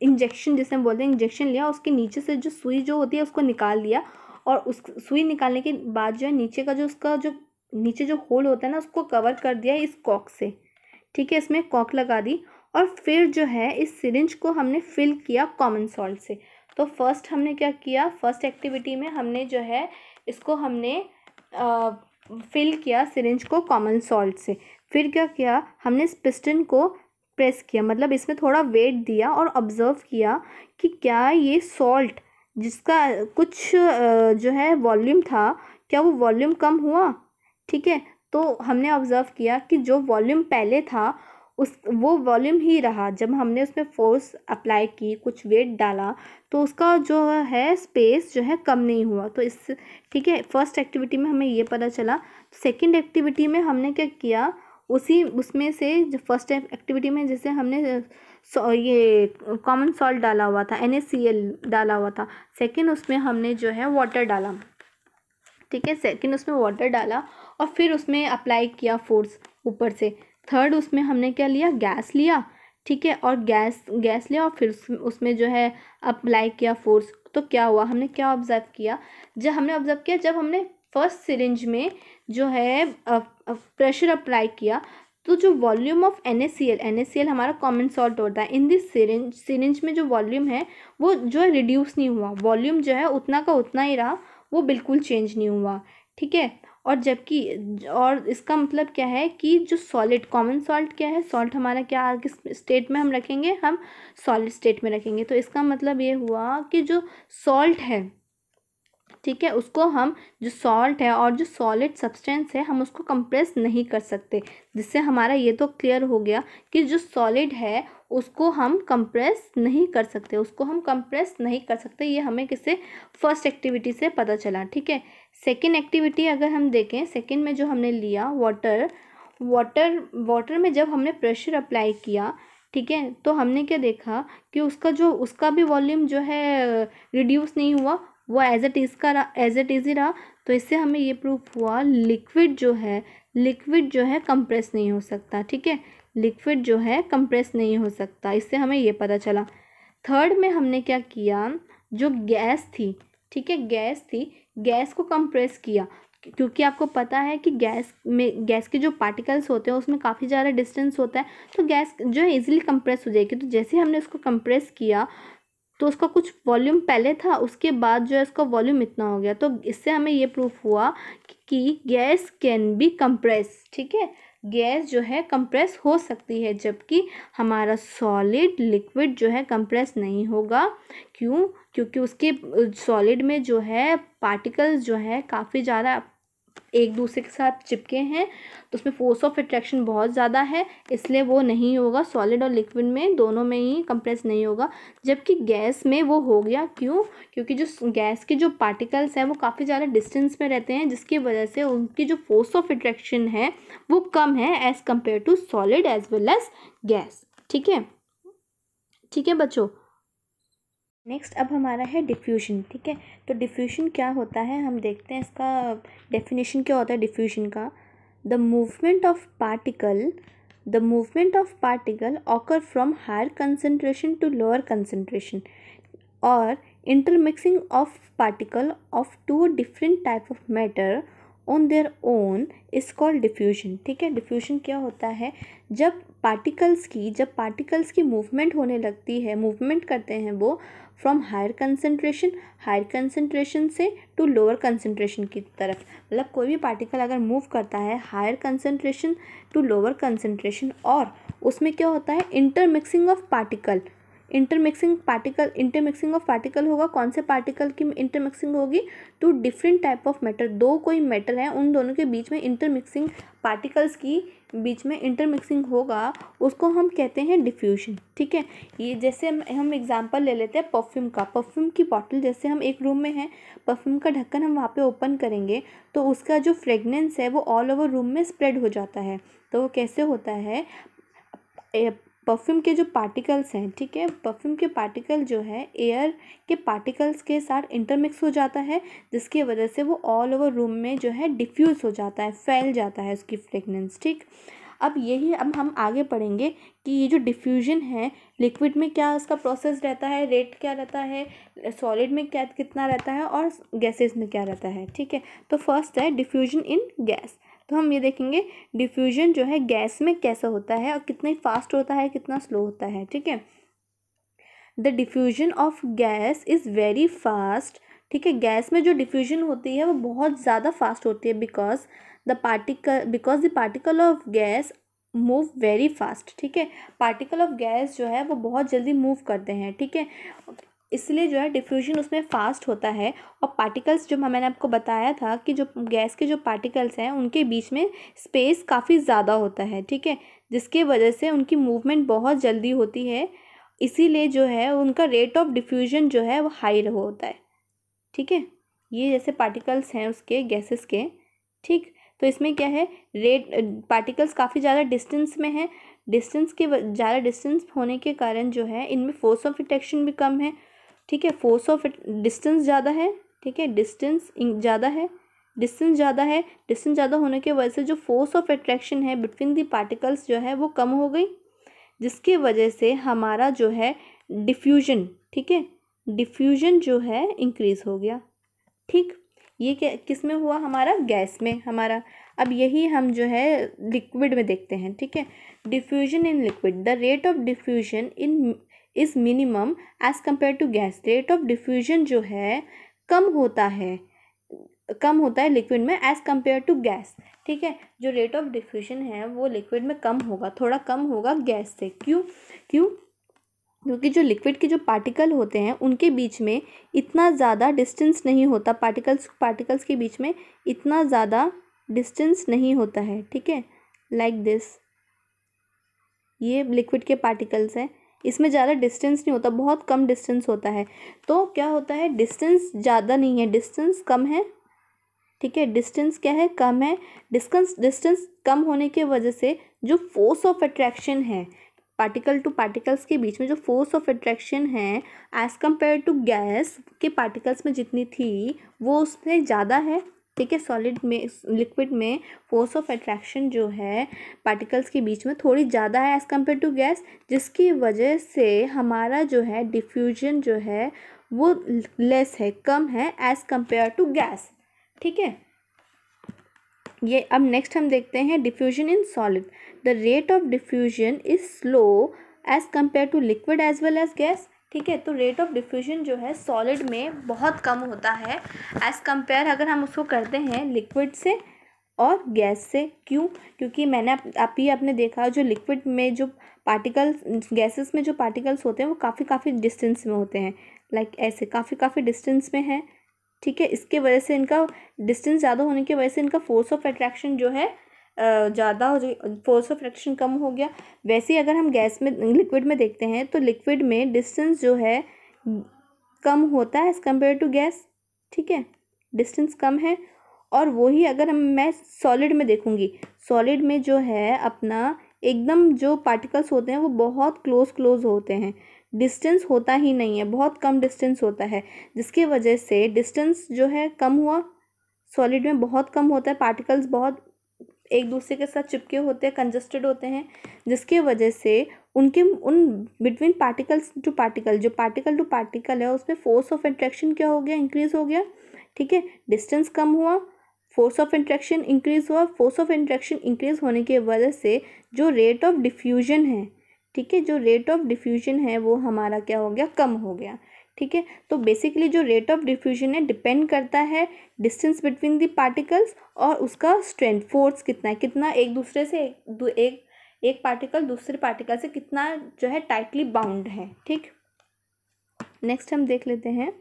इंजेक्शन जिसे हम बोलते हैं इंजेक्शन लिया उसके नीचे से जो सुई जो होती है उसको निकाल लिया और उस सुई निकालने के बाद जो है नीचे का जो उसका जो नीचे जो होल होता है ना उसको कवर कर दिया इस कॉक से ठीक है इसमें कॉक लगा दी और फिर जो है इस सिरिंज को हमने फिल किया कॉमन सॉल्ट से तो फर्स्ट हमने क्या किया फर्स्ट एक्टिविटी में हमने जो है इसको हमने आ, फिल किया सिरिंज को कॉमन सॉल्ट से फिर क्या किया हमने इस पिस्टन को प्रेस किया मतलब इसमें थोड़ा वेट दिया और ऑब्ज़र्व किया कि क्या ये सॉल्ट जिसका कुछ जो है वॉल्यूम था क्या वो वॉल्यूम कम हुआ ठीक है तो हमने ऑब्ज़र्व किया कि जो वॉल्यूम पहले था उस वो वॉल्यूम ही रहा जब हमने उसमें फोर्स अप्लाई की कुछ वेट डाला तो उसका जो है स्पेस जो है कम नहीं हुआ तो इस ठीक है फर्स्ट एक्टिविटी में हमें ये पता चला सेकंड एक्टिविटी में हमने क्या किया उसी उसमें से जो फर्स्ट एक्टिविटी में जैसे हमने ये कॉमन सॉल्ट डाला हुआ था एन डाला हुआ था सेकेंड उसमें हमने जो है वाटर डाला ठीक है सेकेंड उसमें वाटर डाला और फिर उसमें अप्लाई किया फोर्स ऊपर से थर्ड उसमें हमने क्या लिया गैस लिया ठीक है और गैस गैस लिया और फिर उसमें जो है अप्लाई किया फोर्स तो क्या हुआ हमने क्या ऑब्ज़र्व किया जब हमने ऑब्ज़र्व किया जब हमने फर्स्ट सिरिंज में जो है प्रेशर अप्लाई किया तो जो volume of N S C हमारा कॉमन सॉल्ट होता है इन दिस सिरिंज सिरिंज में जो वॉल्यूम है वो जो है रिड्यूस नहीं हुआ वॉल्यूम जो है उतना का उतना ही रहा वो बिल्कुल चेंज नहीं हुआ ठीक है और जबकि और इसका मतलब क्या है कि जो सॉलिड कॉमन सॉल्ट क्या है सॉल्ट हमारा क्या किस स्टेट में हम रखेंगे हम सॉलिड स्टेट में रखेंगे तो इसका मतलब ये हुआ कि जो सॉल्ट है ठीक है उसको हम जो सॉल्ट है और जो सॉलिड सब्सटेंस है हम उसको कंप्रेस नहीं कर सकते जिससे हमारा ये तो क्लियर हो गया कि जो सॉलिड है उसको हम कंप्रेस नहीं कर सकते उसको हम कंप्रेस नहीं कर सकते ये हमें किसे फर्स्ट एक्टिविटी से पता चला ठीक है सेकेंड एक्टिविटी अगर हम देखें सेकेंड में जो हमने लिया वाटर वाटर वाटर में जब हमने प्रेशर अप्लाई किया ठीक है तो हमने क्या देखा कि उसका जो उसका भी वॉल्यूम जो है रिड्यूस नहीं हुआ वो एज एट इज़ का रहा एज एट इज़ ही रहा तो इससे हमें ये प्रूफ हुआ लिक्विड जो है लिक्विड जो है कंप्रेस नहीं हो सकता ठीक है लिक्विड जो है कंप्रेस नहीं हो सकता इससे हमें ये पता चला थर्ड में हमने क्या किया जो गैस थी ठीक है गैस थी गैस को कंप्रेस किया क्योंकि आपको पता है कि गैस में गैस के जो पार्टिकल्स होते हैं उसमें काफ़ी ज़्यादा डिस्टेंस होता है तो गैस जो है ईजिली कंप्रेस हो जाएगी तो जैसे हमने उसको कंप्रेस किया तो उसका कुछ वॉल्यूम पहले था उसके बाद जो है उसका वॉल्यूम इतना हो गया तो इससे हमें ये प्रूफ हुआ कि गैस कैन बी कंप्रेस ठीक है गैस जो है कंप्रेस हो सकती है जबकि हमारा सॉलिड लिक्विड जो है कंप्रेस नहीं होगा क्यों क्योंकि उसके सॉलिड में जो है पार्टिकल्स जो है काफ़ी ज़्यादा एक दूसरे के साथ चिपके हैं तो उसमें फोर्स ऑफ अट्रैक्शन बहुत ज़्यादा है इसलिए वो नहीं होगा सॉलिड और लिक्विड में दोनों में ही कंप्रेस नहीं होगा जबकि गैस में वो हो गया क्यों क्योंकि जो गैस के जो पार्टिकल्स हैं वो काफ़ी ज़्यादा डिस्टेंस में रहते हैं जिसकी वजह से उनकी जो फोर्स ऑफ अट्रैक्शन है वो कम है as compare to solid as well as gas ठीक है ठीक है बच्चों नेक्स्ट अब हमारा है डिफ्यूज़न ठीक है तो डिफ्यूज़न क्या होता है हम देखते हैं इसका डेफिनेशन क्या होता है डिफ्यूज़न का the movement of particle the movement of particle occur from higher concentration to lower concentration और intermixing of particle of two different type of matter on their own is called diffusion ठीक है diffusion क्या होता है जब particles की जब particles की मूवमेंट होने लगती है मूवमेंट करते हैं वो from higher concentration higher concentration से टू लोअर कंसनट्रेशन की तरफ मतलब कोई भी पार्टिकल अगर मूव करता है higher concentration to lower concentration और उसमें क्या होता है intermixing of particle intermixing particle intermixing of particle होगा कौन से पार्टिकल की इंटरमिक्सिंग होगी two different type of matter दो कोई मैटर है उन दोनों के बीच में इंटरमिक्सिंग पार्टिकल्स की बीच में इंटरमिक्सिंग होगा उसको हम कहते हैं डिफ्यूजन ठीक है ये जैसे हम एग्जांपल ले लेते हैं परफ्यूम का परफ्यूम की बॉटल जैसे हम एक रूम में हैं परफ्यूम का ढक्कन हम वहाँ पे ओपन करेंगे तो उसका जो फ्रेगनेंस है वो ऑल ओवर रूम में स्प्रेड हो जाता है तो वो कैसे होता है परफ्यूम के जो पार्टिकल्स हैं ठीक है परफ्यूम के पार्टिकल जो है एयर के पार्टिकल्स के साथ इंटरमिक्स हो जाता है जिसकी वजह से वो ऑल ओवर रूम में जो है डिफ्यूज़ हो जाता है फैल जाता है उसकी फ्रेगनेंस ठीक अब यही अब हम आगे पढ़ेंगे कि ये जो डिफ्यूजन है लिक्विड में क्या उसका प्रोसेस रहता है रेट क्या रहता है सॉलिड में क्या कितना रहता है और गैसेस में क्या रहता है ठीक है तो फर्स्ट है डिफ्यूजन इन गैस तो हम ये देखेंगे डिफ्यूजन जो है गैस में कैसा होता है और कितना फास्ट होता है कितना स्लो होता है ठीक है the diffusion of gas is very fast ठीक है गैस में जो डिफ्यूजन होती है वो बहुत ज़्यादा फास्ट होती है because the particle because the particle of gas move very fast ठीक है पार्टिकल ऑफ गैस जो है वो बहुत जल्दी मूव करते हैं ठीक है इसलिए जो है डिफ्यूजन उसमें फ़ास्ट होता है और पार्टिकल्स जो मैंने आपको बताया था कि जो गैस के जो पार्टिकल्स हैं उनके बीच में स्पेस काफ़ी ज़्यादा होता है ठीक है जिसके वजह से उनकी मूवमेंट बहुत जल्दी होती है इसीलिए जो है उनका रेट ऑफ डिफ्यूजन जो है वो हाई होता है ठीक है ये जैसे पार्टिकल्स हैं उसके गैसेस के ठीक तो इसमें क्या है रेट पार्टिकल्स काफ़ी ज़्यादा डिस्टेंस में हैं डिस्टेंस के ज़्यादा डिस्टेंस होने के कारण जो है इनमें फोर्स ऑफ डिटेक्शन भी कम है ठीक है फोर्स ऑफ डिस्टेंस ज़्यादा है ठीक है डिस्टेंस ज़्यादा है डिस्टेंस ज़्यादा है डिस्टेंस ज़्यादा होने की वजह से जो फोर्स ऑफ अट्रैक्शन है बिटवीन दी पार्टिकल्स जो है वो कम हो गई जिसकी वजह से हमारा जो है डिफ्यूजन ठीक है डिफ्यूजन जो है इंक्रीज़ हो गया ठीक ये क्या किस में हुआ हमारा गैस में हमारा अब यही हम जो है लिक्विड में देखते हैं ठीक है diffusion in liquid the rate of diffusion in is minimum as compare to gas rate of diffusion जो है कम होता है कम होता है लिक्विड में एज़ कम्पेयर टू गैस ठीक है जो रेट ऑफ डिफ्यूजन है वो लिक्विड में कम होगा थोड़ा कम होगा गैस से क्यों क्यों क्योंकि जो लिक्विड के जो पार्टिकल होते हैं उनके बीच में इतना ज़्यादा डिस्टेंस नहीं होता पार्टिकल्स पार्टिकल्स के बीच में इतना ज़्यादा डिस्टेंस नहीं होता है ठीक है लाइक दिस ये लिक्विड के पार्टिकल्स हैं इसमें ज़्यादा डिस्टेंस नहीं होता बहुत कम डिस्टेंस होता है तो क्या होता है डिस्टेंस ज़्यादा नहीं है डिस्टेंस कम है ठीक है डिस्टेंस क्या है कम है डिस्टेंस डिस्टेंस कम होने की वजह से जो फोर्स ऑफ अट्रैक्शन है पार्टिकल टू पार्टिकल्स के बीच में जो फोर्स ऑफ अट्रैक्शन है एज़ कम्पेयर टू गैस के पार्टिकल्स में जितनी थी वो उसमें ज़्यादा है ठीक है सॉलिड में लिक्विड में फोर्स ऑफ अट्रैक्शन जो है पार्टिकल्स के बीच में थोड़ी ज़्यादा है एज़ कम्पेयर टू गैस जिसकी वजह से हमारा जो है डिफ्यूजन जो है वो लेस है कम है एज़ कम्पेयर टू गैस ठीक है ये अब नेक्स्ट हम देखते हैं diffusion in solid the rate of diffusion is slow as compare to liquid as well as gas ठीक है तो रेट ऑफ डिफ्यूजन जो है सॉलिड में बहुत कम होता है एज़ कंपेयर अगर हम उसको करते हैं लिक्विड से और गैस से क्यों क्योंकि मैंने आप ही आपने देखा जो लिक्विड में जो पार्टिकल्स गैसेस में जो पार्टिकल्स होते हैं वो काफ़ी काफ़ी डिस्टेंस में होते हैं लाइक like ऐसे काफ़ी काफ़ी डिस्टेंस में है ठीक है इसके वजह से इनका डिस्टेंस ज़्यादा होने की वजह से इनका फोर्स ऑफ अट्रैक्शन जो है ज़्यादा हो फोर्स ऑफ फ्रिक्शन कम हो गया वैसे ही अगर हम गैस में लिक्विड में देखते हैं तो लिक्विड में डिस्टेंस जो है कम होता है एज़ कम्पेयर टू गैस ठीक है डिस्टेंस कम है और वही अगर हम मैं सॉलिड में देखूँगी सॉलिड में जो है अपना एकदम जो पार्टिकल्स होते हैं वो बहुत क्लोज क्लोज होते हैं डिस्टेंस होता ही नहीं है बहुत कम डिस्टेंस होता है जिसकी वजह से डिस्टेंस जो है कम हुआ सॉलिड में बहुत कम होता है पार्टिकल्स बहुत एक दूसरे के साथ चिपके होते हैं कंजस्टेड होते हैं जिसके वजह से उनके उन बिटवीन पार्टिकल्स टू पार्टिकल जो पार्टिकल टू पार्टिकल है उसमें फोर्स ऑफ इंट्रैक्शन क्या हो गया इंक्रीज़ हो गया ठीक है डिस्टेंस कम हुआ फोर्स ऑफ इंट्रैक्शन इंक्रीज़ हुआ फोर्स ऑफ इंट्रैक्शन इंक्रीज़ होने की वजह से जो रेट ऑफ डिफ्यूजन है ठीक है जो रेट ऑफ डिफ्यूजन है वो हमारा क्या हो गया कम हो गया ठीक है तो बेसिकली जो रेट ऑफ डिफ्यूजन है डिपेंड करता है डिस्टेंस बिटवीन द पार्टिकल्स और उसका स्ट्रेंथ फोर्स कितना है कितना एक दूसरे से एक एक, एक पार्टिकल दूसरे पार्टिकल से कितना जो है टाइटली बाउंड है ठीक नेक्स्ट हम देख लेते हैं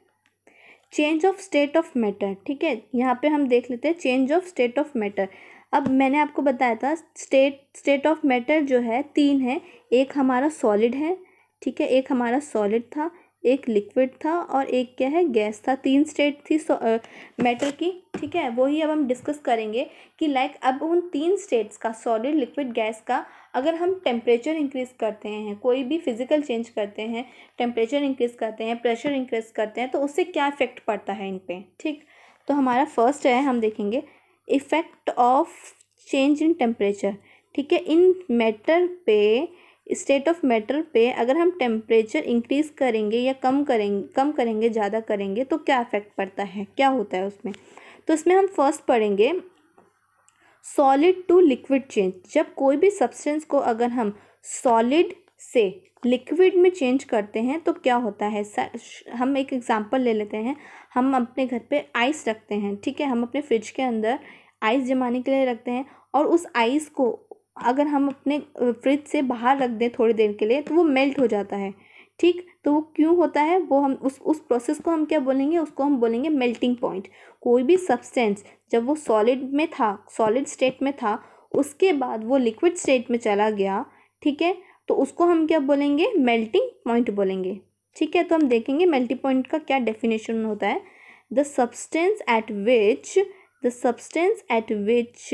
change of state of matter ठीक है यहाँ पे हम देख लेते हैं change of state of matter अब मैंने आपको बताया था स्टेट स्टेट ऑफ मैटर जो है तीन है एक हमारा सॉलिड है ठीक है एक हमारा सॉलिड था एक लिक्विड था और एक क्या है गैस था तीन स्टेट थी मैटर की ठीक है वही अब हम डिस्कस करेंगे कि लाइक अब उन तीन स्टेट्स का सॉलिड लिक्विड गैस का अगर हम टेम्परेचर इंक्रीज़ करते हैं कोई भी फिज़िकल चेंज करते हैं टेम्परेचर इंक्रीज़ करते हैं प्रेशर इंक्रीज़ करते हैं तो उससे क्या इफ़ेक्ट पड़ता है इन पर ठीक तो हमारा फर्स्ट है हम देखेंगे effect of change in temperature ठीक है इन मैटर पे स्टेट ऑफ मैटर पे अगर हम टेम्परेचर इंक्रीज़ करेंगे या कम करेंगे कम करेंगे ज़्यादा करेंगे तो क्या इफ़ेक्ट पड़ता है क्या होता है उसमें तो इसमें हम फर्स्ट पढ़ेंगे सॉलिड टू लिक्विड चेंज जब कोई भी सब्सटेंस को अगर हम सॉलिड से लिक्विड में चेंज करते हैं तो क्या होता है हम एक एग्ज़ाम्पल ले लेते हैं हम अपने घर पे आइस रखते हैं ठीक है हम अपने फ्रिज के अंदर आइस जमाने के लिए रखते हैं और उस आइस को अगर हम अपने फ्रिज से बाहर रख दें थोड़ी देर के लिए तो वो मेल्ट हो जाता है ठीक तो वो क्यों होता है वो हम उस उस प्रोसेस को हम क्या बोलेंगे उसको हम बोलेंगे मेल्टिंग पॉइंट कोई भी सब्सटेंस जब वो सॉलिड में था सॉलिड स्टेट में था उसके बाद वो लिक्विड स्टेट में चला गया ठीक है तो उसको हम क्या बोलेंगे मेल्टिंग पॉइंट बोलेंगे ठीक है तो हम देखेंगे मेल्टिंग पॉइंट का क्या डेफिनेशन होता है the substance at which the substance at which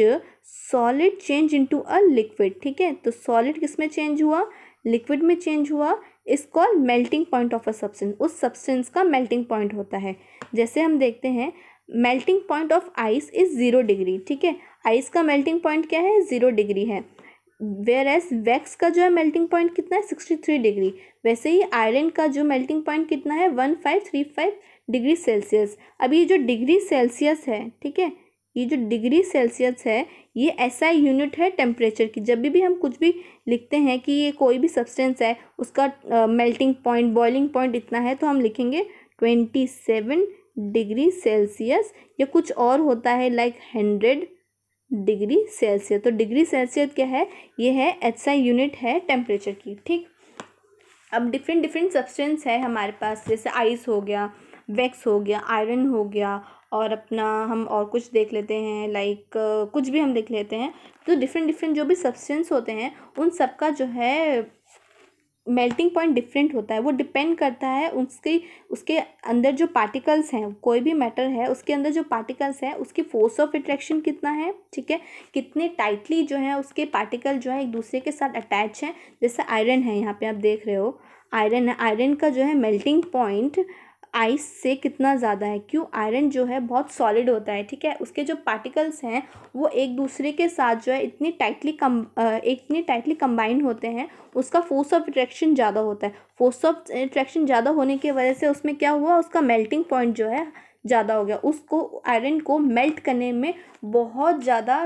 solid change into a liquid ठीक है तो सॉलिड किस में चेंज हुआ लिक्विड में चेंज हुआ is call melting point of a substance उस सब्सटेंस का मेल्टिंग पॉइंट होता है जैसे हम देखते हैं melting point of ice is zero degree ठीक है आइस का मेल्टिंग पॉइंट क्या है ज़ीरो डिग्री है वेयर एस वैक्स का जो है मेल्टिंग पॉइंट कितना है सिक्सटी थ्री डिग्री वैसे ही आयरन का जो मेल्टिंग पॉइंट कितना है one five three five degree Celsius अब ये जो डिग्री सेल्सियस है ठीक है ये जो डिग्री सेल्सियस है ये ऐसा यूनिट है टेम्परेचर की जब भी, भी हम कुछ भी लिखते हैं कि ये कोई भी सब्सटेंस है उसका मेल्टिंग पॉइंट बॉइलिंग पॉइंट इतना है तो हम लिखेंगे ट्वेंटी सेवन डिग्री सेल्सियस या कुछ और होता है लाइक हंड्रेड डिग्री सेल्सियस तो डिग्री सेल्सियस क्या है ये है ऐसा यूनिट है टेम्परेचर की ठीक अब डिफरेंट डिफरेंट सब्सटेंस है हमारे पास जैसे आइस हो गया वैक्स हो गया आयरन हो गया और अपना हम और कुछ देख लेते हैं लाइक कुछ भी हम देख लेते हैं तो डिफरेंट डिफरेंट जो भी सब्सटेंस होते हैं उन सब का जो है मेल्टिंग पॉइंट डिफरेंट होता है वो डिपेंड करता है उसके उसके अंदर जो पार्टिकल्स हैं कोई भी मैटर है उसके अंदर जो पार्टिकल्स हैं उसकी फोर्स ऑफ अट्रैक्शन कितना है ठीक है कितने टाइटली जो है उसके पार्टिकल जो है एक दूसरे के साथ अटैच हैं जैसे आयरन है यहाँ पे आप देख रहे हो आयरन है आयरन का जो है मेल्टिंग पॉइंट आइस से कितना ज़्यादा है क्यों आयरन जो है बहुत सॉलिड होता है ठीक है उसके जो पार्टिकल्स हैं वो एक दूसरे के साथ जो है इतनी टाइटली कम इतनी टाइटली कंबाइन होते हैं उसका फोर्स ऑफ अट्रैक्शन ज़्यादा होता है फोर्स ऑफ अट्रैक्शन ज़्यादा होने की वजह से उसमें क्या हुआ उसका मेल्टिंग पॉइंट जो है ज़्यादा हो गया उसको आयरन को मेल्ट करने में बहुत ज़्यादा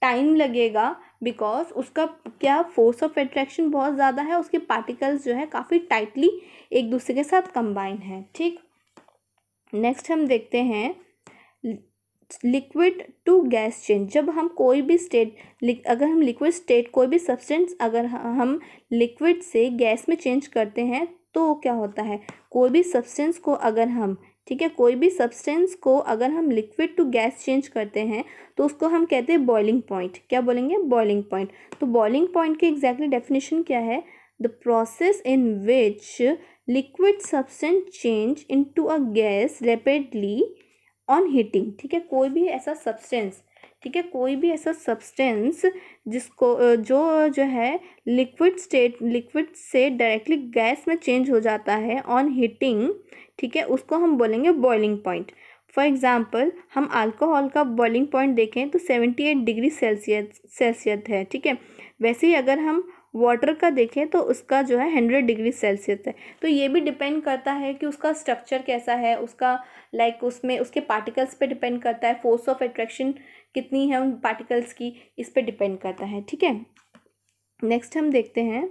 टाइम लगेगा बिकॉज उसका क्या फोर्स ऑफ अट्रैक्शन बहुत ज़्यादा है उसके पार्टिकल्स जो है काफ़ी टाइटली एक दूसरे के साथ कंबाइन है ठीक नेक्स्ट हम देखते हैं लिक्विड टू गैस चेंज जब हम कोई भी स्टेट अगर हम लिक्विड स्टेट कोई भी सब्सटेंस अगर हम लिक्विड से गैस में चेंज करते हैं तो क्या होता है कोई भी सब्सटेंस को अगर हम ठीक है कोई भी सब्सटेंस को अगर हम लिक्विड टू गैस चेंज करते हैं तो उसको हम कहते हैं बॉइलिंग पॉइंट क्या बोलेंगे बॉइलिंग पॉइंट तो बॉइलिंग पॉइंट की एग्जैक्टली डेफिनेशन क्या है the process in which liquid substance change into a gas rapidly on heating ठीक है कोई भी ऐसा सब्सटेंस ठीक है कोई भी ऐसा सब्सटेंस जिसको जो जो है लिक्विड स्टेट लिक्विड से डायरेक्टली गैस में चेंज हो जाता है ऑन हीटिंग ठीक है उसको हम बोलेंगे बॉइलिंग पॉइंट फॉर एग्ज़ाम्पल हम अल्कोहल का बॉइलिंग पॉइंट देखें तो seventy eight degree Celsius Celsius है ठीक है वैसे ही अगर हम वाटर का देखें तो उसका जो है हंड्रेड डिग्री सेल्सियस है तो ये भी डिपेंड करता है कि उसका स्ट्रक्चर कैसा है उसका लाइक like उसमें उसके पार्टिकल्स पे डिपेंड करता है फोर्स ऑफ एट्रैक्शन कितनी है उन पार्टिकल्स की इस पर डिपेंड करता है ठीक है नेक्स्ट हम देखते हैं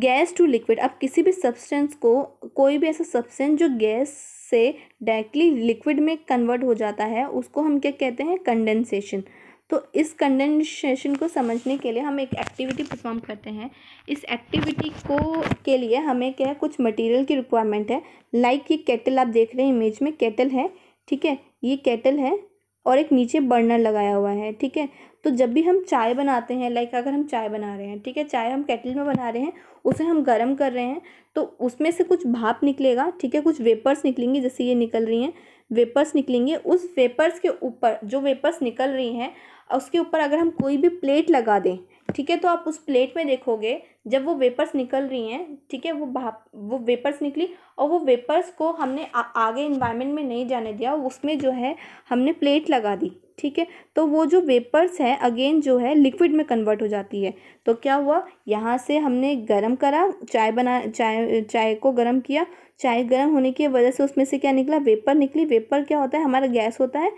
गैस टू लिक्विड अब किसी भी सब्सटेंस को कोई भी ऐसा सब्सटेंस जो गैस से डायरेक्टली लिक्विड में कन्वर्ट हो जाता है उसको हम क्या कहते हैं कंडेंसेशन तो इस कंडेंसेशन को समझने के लिए हम एक एक्टिविटी परफॉर्म करते हैं इस एक्टिविटी को के लिए हमें क्या है कुछ मटेरियल की रिक्वायरमेंट है लाइक like ये केटल आप देख रहे हैं इमेज में केटल है ठीक है ये केटल है और एक नीचे बर्नर लगाया हुआ है ठीक है तो जब भी हम चाय बनाते हैं लाइक अगर हम चाय बना रहे हैं ठीक है चाय हम केटल में बना रहे हैं उसे हम गर्म कर रहे हैं तो उसमें से कुछ भाप निकलेगा ठीक है कुछ वेपर्स निकलेंगी जैसे ये निकल रही हैं वेपर्स निकलेंगे उस वेपर्स के ऊपर जो वेपर्स निकल रही हैं उसके ऊपर अगर हम कोई भी प्लेट लगा दें ठीक है तो आप उस प्लेट में देखोगे जब वो वेपर्स निकल रही हैं ठीक है वो भाप वो वेपर्स निकली और वो वेपर्स को हमने आ, आगे इन्वायरमेंट में नहीं जाने दिया उसमें जो है हमने प्लेट लगा दी ठीक है तो वो जो वेपर्स हैं अगेन जो है लिक्विड में कन्वर्ट हो जाती है तो क्या हुआ यहाँ से हमने गर्म करा चाय बना चाय चाय को गर्म किया चाय गर्म होने की वजह से उसमें से क्या निकला वेपर निकली वेपर क्या होता है हमारा गैस होता है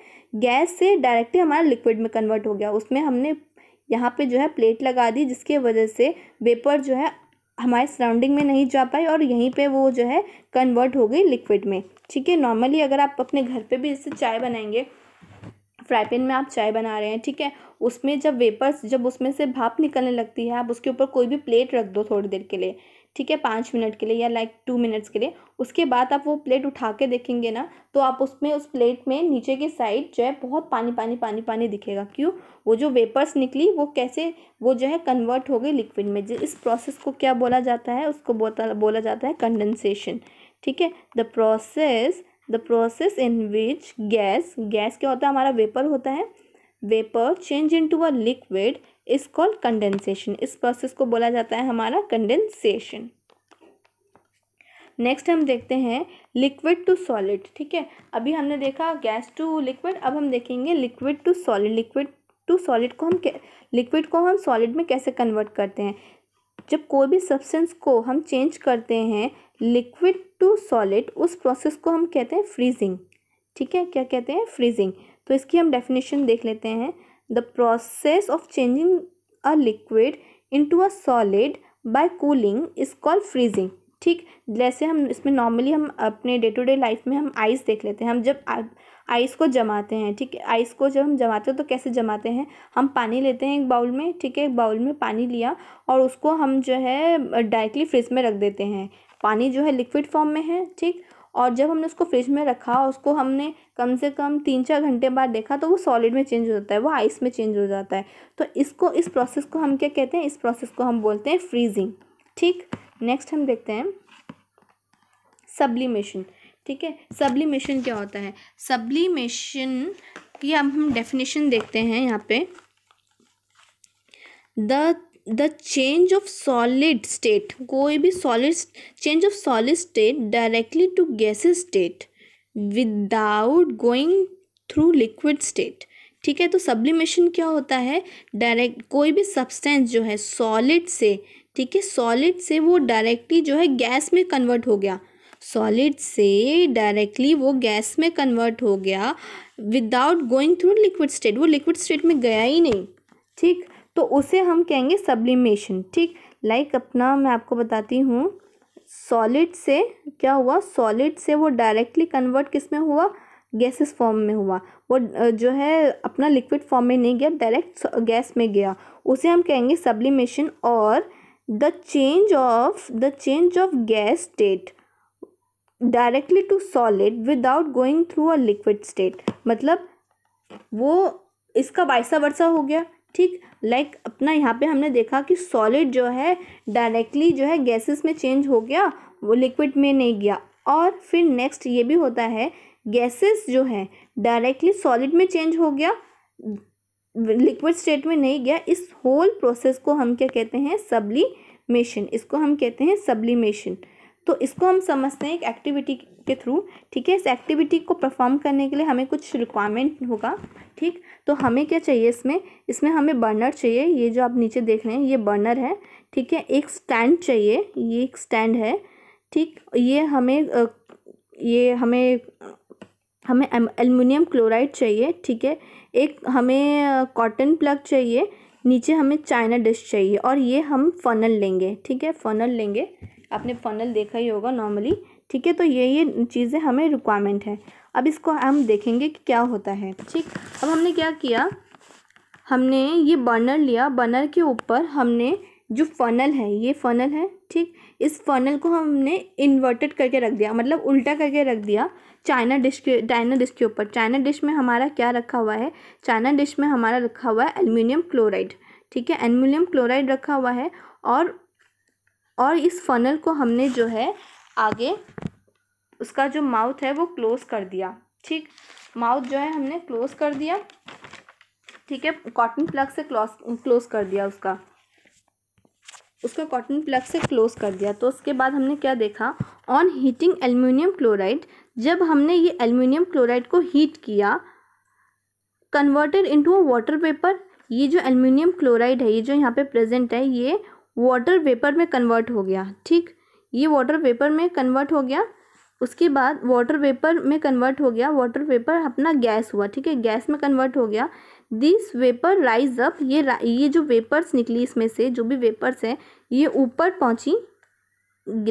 गैस से डायरेक्टली हमारा लिक्विड में कन्वर्ट हो गया उसमें हमने यहाँ पे जो है प्लेट लगा दी जिसके वजह से वेपर जो है हमारे सराउंडिंग में नहीं जा पाई और यहीं पे वो जो है कन्वर्ट हो गई लिक्विड में ठीक है नॉर्मली अगर आप अपने घर पे भी इससे चाय बनाएंगे फ्राई पैन में आप चाय बना रहे हैं ठीक है उसमें जब वेपर्स जब उसमें से भाप निकलने लगती है आप उसके ऊपर कोई भी प्लेट रख दो थोड़ी देर के लिए ठीक है पाँच मिनट के लिए या लाइक टू मिनट्स के लिए उसके बाद आप वो प्लेट उठा के देखेंगे ना तो आप उसमें उस प्लेट में नीचे की साइड जो है बहुत पानी पानी पानी पानी दिखेगा क्यों वो जो वेपर्स निकली वो कैसे वो जो है कन्वर्ट हो गई लिक्विड में इस प्रोसेस को क्या बोला जाता है उसको बोला बोला जाता है कंडेंसेशन ठीक है the process the process in which gas gas क्या होता है हमारा वेपर होता है vapour change into a liquid is called condensation इस प्रोसेस को बोला जाता है हमारा कंडेंसेशन नेक्स्ट हम देखते हैं लिक्विड टू सॉलिड ठीक है अभी हमने देखा गैस टू लिक्विड अब हम देखेंगे liquid to solid liquid to solid को हम लिक्विड को हम सॉलिड में कैसे कन्वर्ट करते हैं जब कोई भी सब्सटेंस को हम चेंज करते हैं लिक्विड टू सॉलिड उस प्रोसेस को हम कहते हैं फ्रीजिंग ठीक है क्या कहते हैं फ्रीजिंग तो इसकी हम डेफिनेशन देख लेते हैं the process of changing a liquid into a solid by cooling is called freezing ठीक जैसे हम इसमें नॉर्मली हम अपने डे टू डे लाइफ में हम आइस देख लेते हैं हम जब आइस को जमाते हैं ठीक है आइस को जब हम जमाते हैं तो कैसे जमाते हैं हम पानी लेते हैं एक बाउल में ठीक है एक बाउल में पानी लिया और उसको हम जो है डायरेक्टली फ्रिज में रख देते हैं पानी जो है लिक्विड फॉर्म में है ठीक और जब हमने उसको फ्रिज में रखा उसको हमने कम से कम तीन चार घंटे बाद देखा तो वो सॉलिड में चेंज हो जाता है वो आइस में चेंज हो जाता है तो इसको इस प्रोसेस को हम क्या कहते हैं इस प्रोसेस को हम बोलते हैं फ्रीजिंग ठीक नेक्स्ट हम देखते हैं सब्लिमेशन ठीक है सब्लिमेशन क्या होता है सब्लिमेशन की अब हम डेफिनेशन देखते हैं यहाँ पे the the change of solid state कोई भी solid change of solid state directly to gases state without going through liquid state ठीक है तो सब्लिमेशन क्या होता है डायरेक्ट कोई भी सब्सटेंस जो है सॉलिड से ठीक है सॉलिड से वो डायरेक्टली जो है गैस में कन्वर्ट हो गया सॉलिड से डायरेक्टली वो गैस में कन्वर्ट हो गया without going through liquid state वो लिक्विड स्टेट में गया ही नहीं ठीक तो उसे हम कहेंगे सब्लिमेशन ठीक लाइक like अपना मैं आपको बताती हूँ सॉलिड से क्या हुआ सॉलिड से वो डायरेक्टली कन्वर्ट किस में हुआ गैसेस फॉर्म में हुआ वो जो है अपना लिक्विड फॉर्म में नहीं गया डायरेक्ट गैस में गया उसे हम कहेंगे सब्लिमेशन और the change of the change of gas state directly to solid without going through a liquid state मतलब वो इसका वाइसा वर्षा हो गया ठीक लाइक like, अपना यहाँ पे हमने देखा कि सॉलिड जो है डायरेक्टली जो है गैसेस में चेंज हो गया वो लिक्विड में नहीं गया और फिर नेक्स्ट ये भी होता है गैसेस जो है डायरेक्टली सॉलिड में चेंज हो गया लिक्विड स्टेट में नहीं गया इस होल प्रोसेस को हम क्या कहते हैं सबलीमेशन इसको हम कहते हैं सबलीमेशन तो इसको हम समझते हैं एक एक्टिविटी के थ्रू ठीक है इस एक्टिविटी को परफॉर्म करने के लिए हमें कुछ रिक्वायरमेंट होगा ठीक तो हमें क्या चाहिए इसमें इसमें हमें बर्नर चाहिए ये जो आप नीचे देख रहे हैं ये बर्नर है ठीक है एक स्टैंड चाहिए ये एक स्टैंड है ठीक ये हमें ये हमें हमें एलमिनियम क्लोराइड चाहिए ठीक है एक हमें कॉटन प्लग चाहिए नीचे हमें चाइना डिश चाहिए और ये हम फनल लेंगे ठीक है फनल लेंगे आपने फनल देखा ही होगा नॉर्मली ठीक है तो ये ये चीज़ें हमें रिक्वायरमेंट है अब इसको हम देखेंगे कि क्या होता है ठीक अब हमने क्या किया हमने ये बर्नर लिया बर्नर के ऊपर हमने जो फनल है ये फनल है ठीक इस फनल को हमने इन्वर्टेड करके रख दिया मतलब उल्टा करके रख दिया चाइना डिश के चाइना डिश के ऊपर चाइना डिश में हमारा क्या रखा हुआ है चाइना डिश में हमारा रखा हुआ है एलमिनियम क्लोराइड ठीक है एलमिनियम क्लोराइड रखा हुआ है और और इस फ़नल को हमने जो है आगे उसका जो माउथ है वो क्लोज़ कर दिया ठीक माउथ जो है हमने क्लोज़ कर दिया ठीक है कॉटन प्लग से क्लोज क्लोज़ कर दिया उसका उसका कॉटन प्लग से क्लोज़ कर दिया तो उसके बाद हमने क्या देखा ऑन हीटिंग एल्यूमिनियम क्लोराइड जब हमने ये एल्यूमिनियम क्लोराइड को हीट किया कन्वर्टेड इनटू वाटर पेपर ये जो एल्यूमिनियम क्लोराइड है ये जो यहाँ पे प्रेजेंट है ये वाटर वेपर में कन्वर्ट हो गया ठीक ये वाटर वेपर में कन्वर्ट हो गया उसके बाद वाटर वेपर में कन्वर्ट हो गया वाटर वेपर अपना गैस हुआ ठीक है गैस में कन्वर्ट हो गया दिस वेपर राइज अप ये ये जो वेपर्स निकली इसमें से जो भी वेपर्स हैं ये ऊपर पहुंची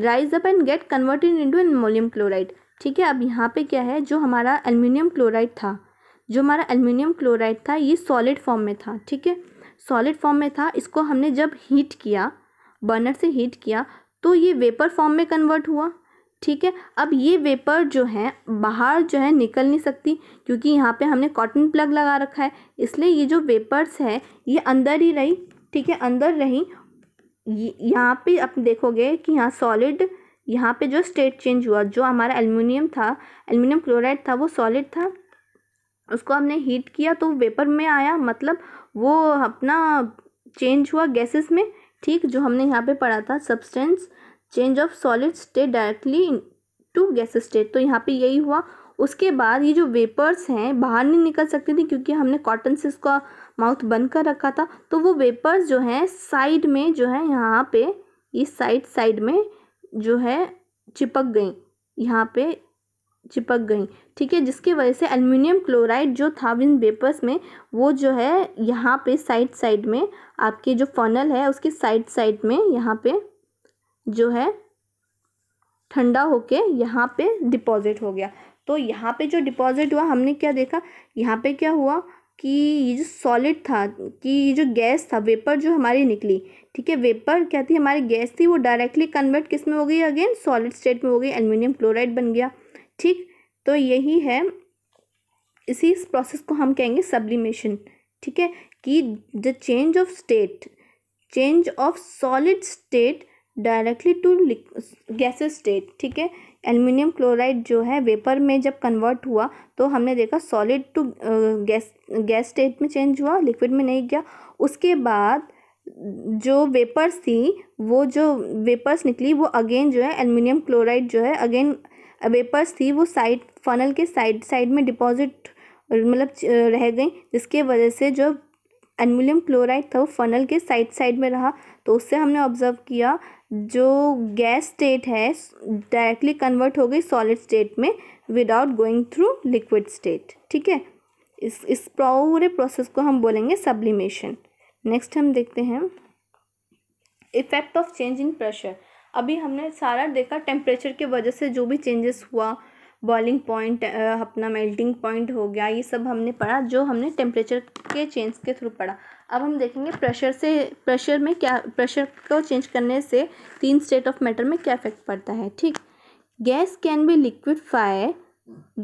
rise up and get converted into aluminium chloride ठीक है अब यहाँ पे क्या है जो हमारा एलमिनियम क्लोराइड था जो हमारा एलमिनियम क्लोराइड था ये सॉलिड फॉर्म में था ठीक है सॉलिड फॉर्म में था इसको हमने जब हीट किया बर्नर से हीट किया तो ये वेपर फॉर्म में कन्वर्ट हुआ ठीक है अब ये वेपर जो है बाहर जो है निकल नहीं सकती क्योंकि यहाँ पे हमने कॉटन प्लग लगा रखा है इसलिए ये जो वेपर्स है ये अंदर ही रही ठीक है अंदर रही यहाँ पे आप देखोगे कि यहाँ सॉलिड यहाँ पे जो स्टेट चेंज हुआ जो हमारा एल्युमिनियम था एल्युमिनियम क्लोराइड था वो सॉलिड था उसको हमने हीट किया तो वेपर में आया मतलब वो अपना चेंज हुआ गैसेस में ठीक जो हमने यहाँ पे पढ़ा था substance change of solid state directly to gas state तो यहाँ पे यही हुआ उसके बाद ये जो वेपर्स हैं बाहर नहीं निकल सकती थी क्योंकि हमने कॉटन से उसका माउथ बंद कर रखा था तो वो वेपर्स जो हैं साइड में जो है यहाँ पे इस साइड साइड में जो है चिपक गई यहाँ पे चिपक गई ठीक है जिसकी वजह से एल्युमिनियम क्लोराइड जो था विन वेपर्स में वो जो है यहाँ पे साइड साइड में आपके जो फनल है उसके साइड साइड में यहाँ पे जो है ठंडा होके यहाँ पे डिपॉजिट हो गया तो यहाँ पे जो डिपॉजिट हुआ हमने क्या देखा यहाँ पे क्या हुआ कि ये जो सॉलिड था कि ये जो गैस था वेपर जो हमारी निकली ठीक है वेपर क्या थी हमारी गैस थी वो डायरेक्टली कन्वर्ट किस में हो गई अगेन सॉलिड स्टेट में हो गई एल्युमिनियम क्लोराइड बन गया ठीक तो यही है इसी इस प्रोसेस को हम कहेंगे सब्लिमेशन ठीक है कि the change of state change of solid state directly to gases state ठीक है एल्युमिनियम क्लोराइड जो है वेपर में जब कन्वर्ट हुआ तो हमने देखा solid to gas gas state में चेंज हुआ लिक्विड में नहीं गया उसके बाद जो वेपर्स थी वो जो वेपर्स निकली वो अगेन जो है एल्युमिनियम क्लोराइड जो है अगेन वेपर्स थी वो साइड फनल के साइड साइड में डिपॉजिट मतलब रह गई जिसके वजह से जो एनमिलियम क्लोराइड था वो फनल के साइड साइड में रहा तो उससे हमने ऑब्जर्व किया जो गैस स्टेट है डायरेक्टली कन्वर्ट हो गई सॉलिड स्टेट में without going through liquid state ठीक है इस इस पूरे प्रोसेस को हम बोलेंगे सब्लिमेशन नेक्स्ट हम देखते हैं effect of change in pressure अभी हमने सारा देखा टेम्परेचर के वजह से जो भी चेंजेस हुआ बॉइलिंग पॉइंट अपना मेल्टिंग पॉइंट हो गया ये सब हमने पढ़ा जो हमने टेम्परेचर के चेंज के थ्रू पढ़ा अब हम देखेंगे प्रेशर से प्रेशर में क्या प्रेशर को चेंज करने से तीन स्टेट ऑफ मैटर में क्या इफेक्ट पड़ता है ठीक gas can be liquefied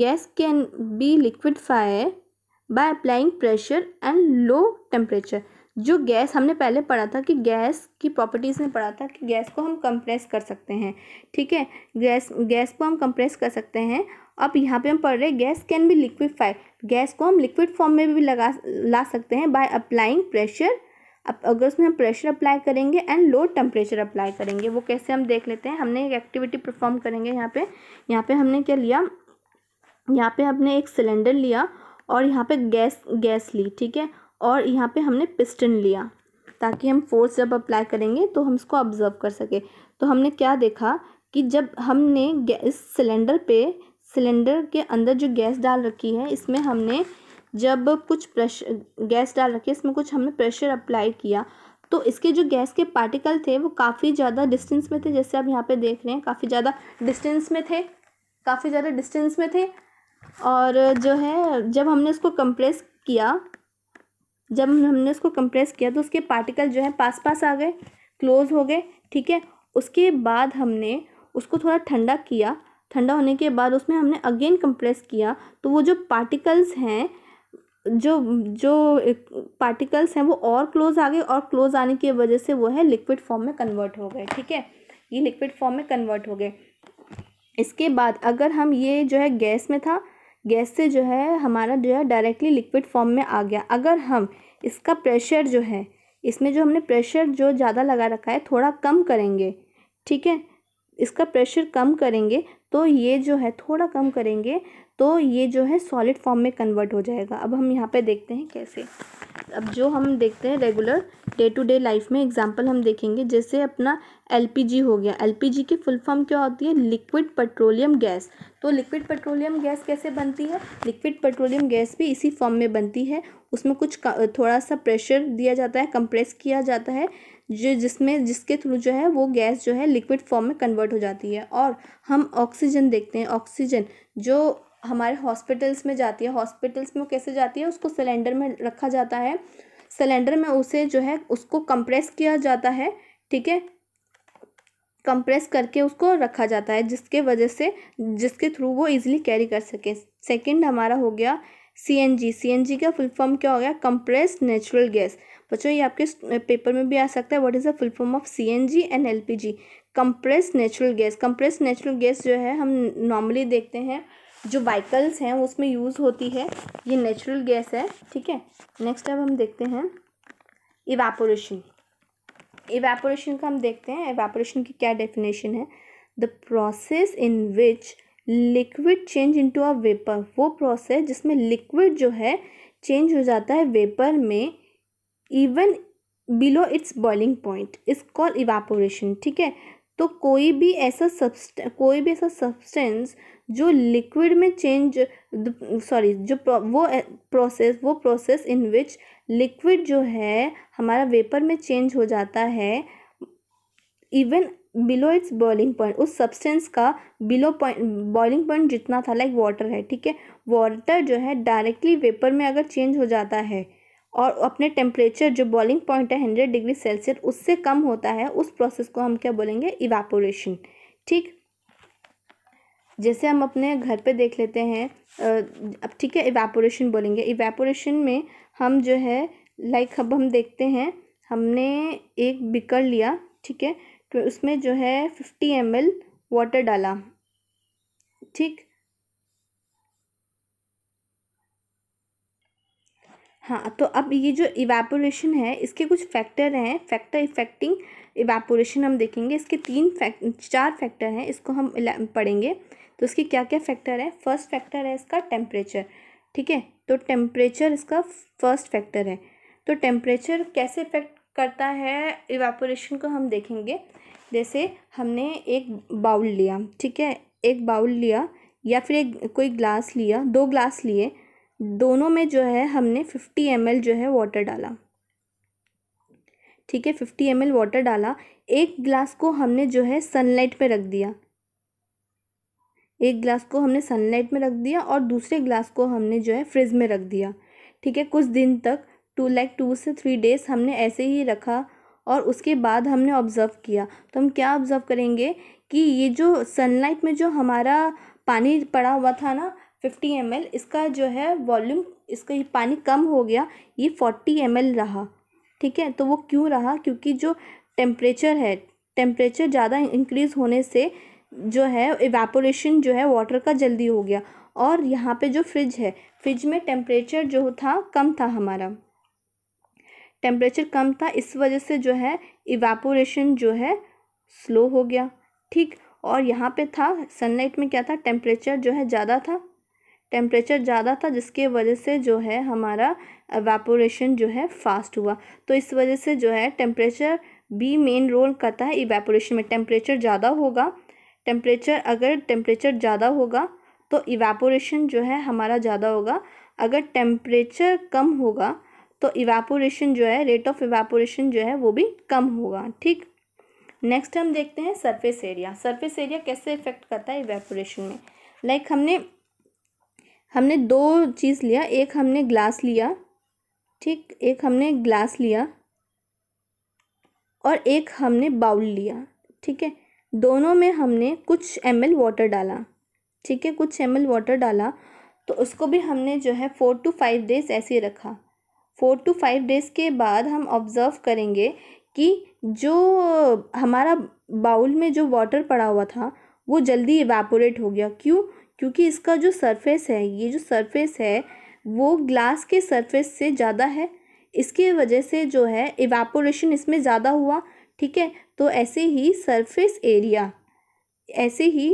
gas can be liquefied by applying pressure and low temperature जो गैस हमने पहले पढ़ा था कि गैस की प्रॉपर्टीज़ में पढ़ा था कि गैस को हम कंप्रेस कर सकते हैं ठीक है गैस गैस को हम कंप्रेस कर सकते हैं अब यहाँ पे हम पढ़ रहे हैं gas can be liquefy gas को हम लिक्विड फॉर्म में भी लगा ला सकते हैं बाय अप्लाइंग प्रेशर अब अगर उसमें हम प्रेशर अप्लाई करेंगे एंड लो टेम्परेचर अप्लाई करेंगे वो कैसे हम देख लेते हैं हमने एक एक्टिविटी परफॉर्म करेंगे यहाँ पे यहाँ पे हमने क्या लिया यहाँ पे हमने एक सिलेंडर लिया और यहाँ पे गैस गैस ली ठीक है और यहाँ पे हमने पिस्टन लिया ताकि हम फोर्स जब अप्लाई करेंगे तो हम इसको ऑब्ज़र्व कर सकें तो हमने क्या देखा कि जब हमने इस सिलेंडर पे सिलेंडर के अंदर जो गैस डाल रखी है इसमें हमने जब कुछ प्रेशर गैस डाल रखी है इसमें कुछ हमने प्रेशर अप्लाई किया तो इसके जो गैस के पार्टिकल थे वो काफ़ी ज़्यादा डिस्टेंस में थे जैसे आप यहाँ पे देख रहे हैं काफ़ी ज़्यादा डिस्टेंस में थे काफ़ी ज़्यादा डिस्टेंस में थे और जो है जब हमने इसको कंप्रेस किया जब हमने उसको कंप्रेस किया तो उसके पार्टिकल जो है पास पास आ गए क्लोज हो गए ठीक है उसके बाद हमने उसको थोड़ा ठंडा किया ठंडा होने के बाद उसमें हमने अगेन कंप्रेस किया तो वो जो पार्टिकल्स हैं जो जो पार्टिकल्स हैं वो और क्लोज आ गए और क्लोज आने की वजह से वो है लिक्विड फॉर्म में कन्वर्ट हो गए ठीक है ये लिक्विड फॉर्म में कन्वर्ट हो गए इसके बाद अगर हम ये जो है गैस में था गैस से जो है हमारा जो है डायरेक्टली लिक्विड फॉर्म में आ गया अगर हम इसका प्रेशर जो है इसमें जो हमने प्रेशर जो ज़्यादा लगा रखा है थोड़ा कम करेंगे ठीक है इसका प्रेशर कम करेंगे तो ये जो है थोड़ा कम करेंगे तो ये जो है सॉलिड फॉर्म में कन्वर्ट हो जाएगा अब हम यहाँ पे देखते हैं कैसे अब जो हम देखते हैं regular day to day life में एग्जांपल हम देखेंगे जैसे अपना एलपीजी हो गया एलपीजी की फुल फॉर्म क्या होती है लिक्विड पेट्रोलियम गैस तो लिक्विड पेट्रोलियम गैस कैसे बनती है लिक्विड पेट्रोलियम गैस भी इसी फॉर्म में बनती है उसमें कुछ थोड़ा सा प्रेशर दिया जाता है कंप्रेस किया जाता है जो जिसमें जिसके थ्रू जो है वो गैस जो है लिक्विड फॉर्म में कन्वर्ट हो जाती है और हम ऑक्सीजन देखते हैं ऑक्सीजन जो हमारे हॉस्पिटल्स में जाती है हॉस्पिटल्स में कैसे जाती है उसको सिलेंडर में रखा जाता है सिलेंडर में उसे जो है उसको कंप्रेस किया जाता है ठीक है कंप्रेस करके उसको रखा जाता है जिसके वजह से जिसके थ्रू वो इजीली कैरी कर सके सेकंड हमारा हो गया सीएनजी सीएनजी का फुल फॉर्म क्या हो गया कंप्रेस नेचुरल गैस बच्चों ये आपके पेपर में भी आ सकता है what is the full form of CNG and LPG compress natural gas compress natural gas जो है हम नॉर्मली देखते हैं जो वाइकल्स हैं उसमें यूज़ होती है ये नेचुरल गैस है ठीक है नेक्स्ट अब हम देखते हैं इवापोरेशन इवेपोरेशन का हम देखते हैं इवेपोरेशन की क्या डेफिनेशन है the process in which liquid change into a vapour वो प्रोसेस जिसमें लिक्विड जो है चेंज हो जाता है वेपर में even below its boiling point is call evaporation ठीक है तो कोई भी ऐसा सब्स्ट कोई भी ऐसा सब्सटेंस जो लिक्विड में चेंज सॉरी जो प्रो, वो प्रोसेस वो प्रोसेस इन विच लिक्विड जो है हमारा वेपर में चेंज हो जाता है even below its boiling point उस सब्सटेंस का बिलो पॉइंट बॉइलिंग पॉइंट जितना था लाइक वाटर है ठीक है वाटर जो है डायरेक्टली वेपर में अगर चेंज हो जाता है और अपने टेम्परेचर जो बॉइलिंग पॉइंट है हंड्रेड डिग्री सेल्सियस उससे कम होता है उस प्रोसेस को हम क्या बोलेंगे इवेपोरेशन ठीक जैसे हम अपने घर पे देख लेते हैं अब ठीक है इवेपोरेशन बोलेंगे इवेपोरेशन में हम जो है लाइक अब हम देखते हैं हमने एक बिकर लिया ठीक है तो उसमें जो है फिफ्टी एम एल वाटर डाला ठीक हाँ तो अब ये जो इवेपोरेशन है इसके कुछ फैक्टर हैं फैक्टर इफेक्टिंग इवेपोरेशन हम देखेंगे इसके तीन फैक्ट चार फैक्टर हैं इसको हम पढ़ेंगे तो इसके क्या क्या फैक्टर है फर्स्ट फैक्टर है इसका टेम्परेचर ठीक है तो टेम्परेचर इसका फर्स्ट फैक्टर है तो टेम्परेचर कैसे इफेक्ट करता है इवेपोरेशन को हम देखेंगे जैसे हमने एक बाउल लिया ठीक है एक बाउल लिया या फिर एक कोई ग्लास लिया दो ग्लास लिए दोनों में जो है हमने फिफ्टी एम जो है वाटर डाला ठीक है फिफ्टी एम एल वाटर डाला एक ग्लास को हमने जो है सनलाइट पे रख दिया एक ग्लास को हमने सनलाइट में रख दिया और दूसरे ग्लास को हमने जो है फ्रिज में रख दिया ठीक है कुछ दिन तक टू लाइक टू से थ्री डेज़ हमने ऐसे ही रखा और उसके बाद हमने ऑब्ज़र्व किया तो हम क्या ऑब्ज़र्व करेंगे कि ये जो सनलाइट में जो हमारा पानी पड़ा हुआ था ना फिफ्टी एम इसका जो है वॉल्यूम इसका ये पानी कम हो गया ये फोर्टी एम रहा ठीक है तो वो क्यों रहा क्योंकि जो टेम्परेचर है टेम्परेचर ज़्यादा इंक्रीज़ होने से जो है इवेपोरेशन जो है वाटर का जल्दी हो गया और यहाँ पे जो फ्रिज है फ्रिज में टेम्परेचर जो था कम था हमारा टेम्परेचर कम था इस वजह से जो है इवेपोरेशन जो है स्लो हो गया ठीक और यहाँ पे था सनलाइट में क्या था टेम्परेचर जो है ज़्यादा था टेम्परेचर ज़्यादा था जिसके वजह से जो है हमारा एवेपोरेशन जो है फास्ट हुआ तो इस वजह से जो है टेम्परेचर भी मेन रोल करता है इवेपोरेशन में टेम्परेचर ज़्यादा होगा टेम्परेचर अगर टेम्परेचर ज़्यादा होगा तो इवेपोरेशन जो है हमारा ज़्यादा होगा अगर टेम्परेचर कम होगा तो इवेपोरेशन जो है रेट ऑफ इवेपोरेशन जो है वो भी कम होगा ठीक नेक्स्ट हम देखते हैं सरफेस एरिया सरफेस एरिया कैसे इफेक्ट करता है इवेपोरेशन में लाइक like हमने हमने दो चीज़ लिया एक हमने ग्लास लिया ठीक एक हमने ग्लास लिया और एक हमने बाउल लिया ठीक है दोनों में हमने कुछ एम एल वाटर डाला ठीक है कुछ एम एल वाटर डाला तो उसको भी हमने जो है फ़ोर टू फाइव डेज़ ऐसे रखा फ़ोर टू फाइव डेज़ के बाद हम ऑब्ज़र्व करेंगे कि जो हमारा बाउल में जो वाटर पड़ा हुआ था वो जल्दी इवेपोरेट हो गया क्यों क्योंकि इसका जो सरफेस है ये जो सरफेस है वो ग्लास के सरफेस से ज़्यादा है इसके वजह से जो है इवेपोरेशन इसमें ज़्यादा हुआ ठीक है तो ऐसे ही सरफेस एरिया ऐसे ही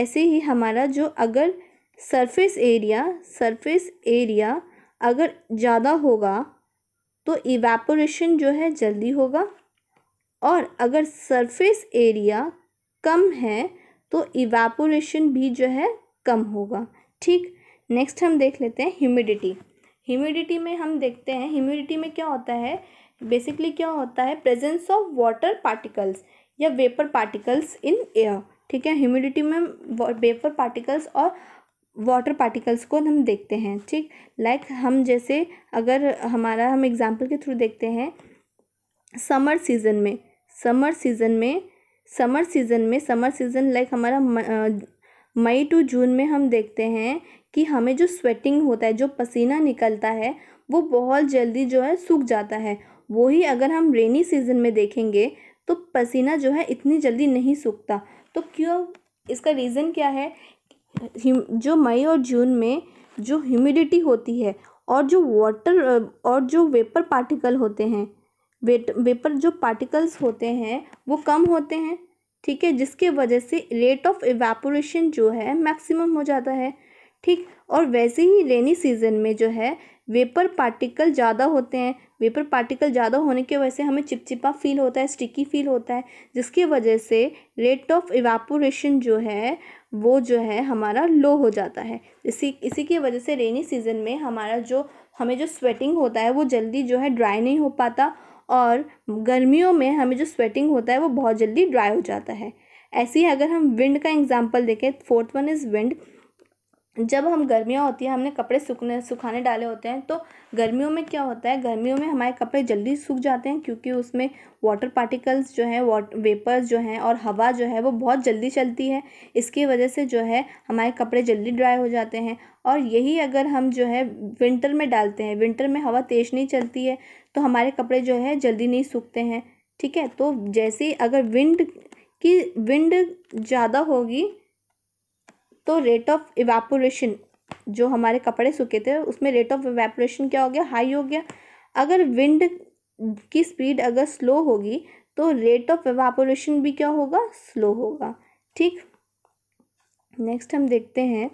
ऐसे ही हमारा जो अगर सरफेस एरिया सरफेस एरिया अगर ज़्यादा होगा तो इवेपोरेशन जो है जल्दी होगा और अगर सरफेस एरिया कम है तो इवेपोरेशन भी जो है कम होगा ठीक नेक्स्ट हम देख लेते हैं ह्यूमिडिटी ह्यूमिडिटी में हम देखते हैं ह्यूमिडिटी में क्या होता है बेसिकली क्या होता है प्रेजेंस ऑफ वाटर पार्टिकल्स या वेपर पार्टिकल्स इन एयर ठीक है ह्यूमिडिटी में वेपर पार्टिकल्स और वाटर पार्टिकल्स को हम देखते हैं ठीक लाइक like हम जैसे अगर हमारा हम एग्जाम्पल के थ्रू देखते हैं समर सीज़न में समर सीज़न में समर सीज़न में समर सीज़न लाइक हमारा मई टू जून में हम देखते हैं कि हमें जो स्वेटिंग होता है जो पसीना निकलता है वो बहुत जल्दी जो है सूख जाता है वही अगर हम रेनी सीज़न में देखेंगे तो पसीना जो है इतनी जल्दी नहीं सूखता तो क्यों इसका रीज़न क्या है जो मई और जून में जो ह्यूमिडिटी होती है और जो वाटर और जो वेपर पार्टिकल होते हैं वेट वेपर जो पार्टिकल्स होते हैं वो कम होते हैं ठीक है जिसके वजह से रेट ऑफ एवेपोरेशन जो है मैक्सिमम हो जाता है ठीक और वैसे ही रेनी सीज़न में जो है वेपर पार्टिकल ज़्यादा होते हैं वेपर पार्टिकल ज़्यादा होने की वजह से हमें चिपचिपा फ़ील होता है स्टिकी फ़ील होता है जिसकी वजह से रेट ऑफ इवेपोरेशन जो है वो जो है हमारा लो हो जाता है इसी इसी की वजह से रेनी सीज़न में हमारा जो हमें जो स्वेटिंग होता है वो जल्दी जो है ड्राई नहीं हो पाता और गर्मियों में हमें जो स्वेटिंग होता है वो बहुत जल्दी ड्राई हो जाता है ऐसे ही अगर हम विंड का एग्ज़ाम्पल देखें फोर्थ वन इज़ विंड जब हम गर्मियाँ होती हैं हमने कपड़े सूखने सुखाने डाले होते हैं तो गर्मियों में क्या होता है गर्मियों में हमारे कपड़े जल्दी सूख जाते हैं क्योंकि उसमें वाटर पार्टिकल्स जो हैं वाट वेपर्स जो हैं और हवा जो है वो बहुत जल्दी चलती है इसकी वजह से जो है हमारे कपड़े जल्दी ड्राई हो जाते हैं और यही अगर हम जो है विंटर में डालते हैं विंटर में हवा तेज़ नहीं चलती है तो हमारे कपड़े जो है जल्दी नहीं सूखते हैं ठीक है तो जैसे अगर विंड की विंड ज़्यादा होगी तो रेट ऑफ इवेपोरेशन जो हमारे कपड़े सूखे थे उसमें रेट ऑफ इवेपोरेशन क्या हो गया हाई हो गया अगर विंड की स्पीड अगर स्लो होगी तो रेट ऑफ इवेपोरेशन भी क्या होगा स्लो होगा ठीक नेक्स्ट हम देखते हैं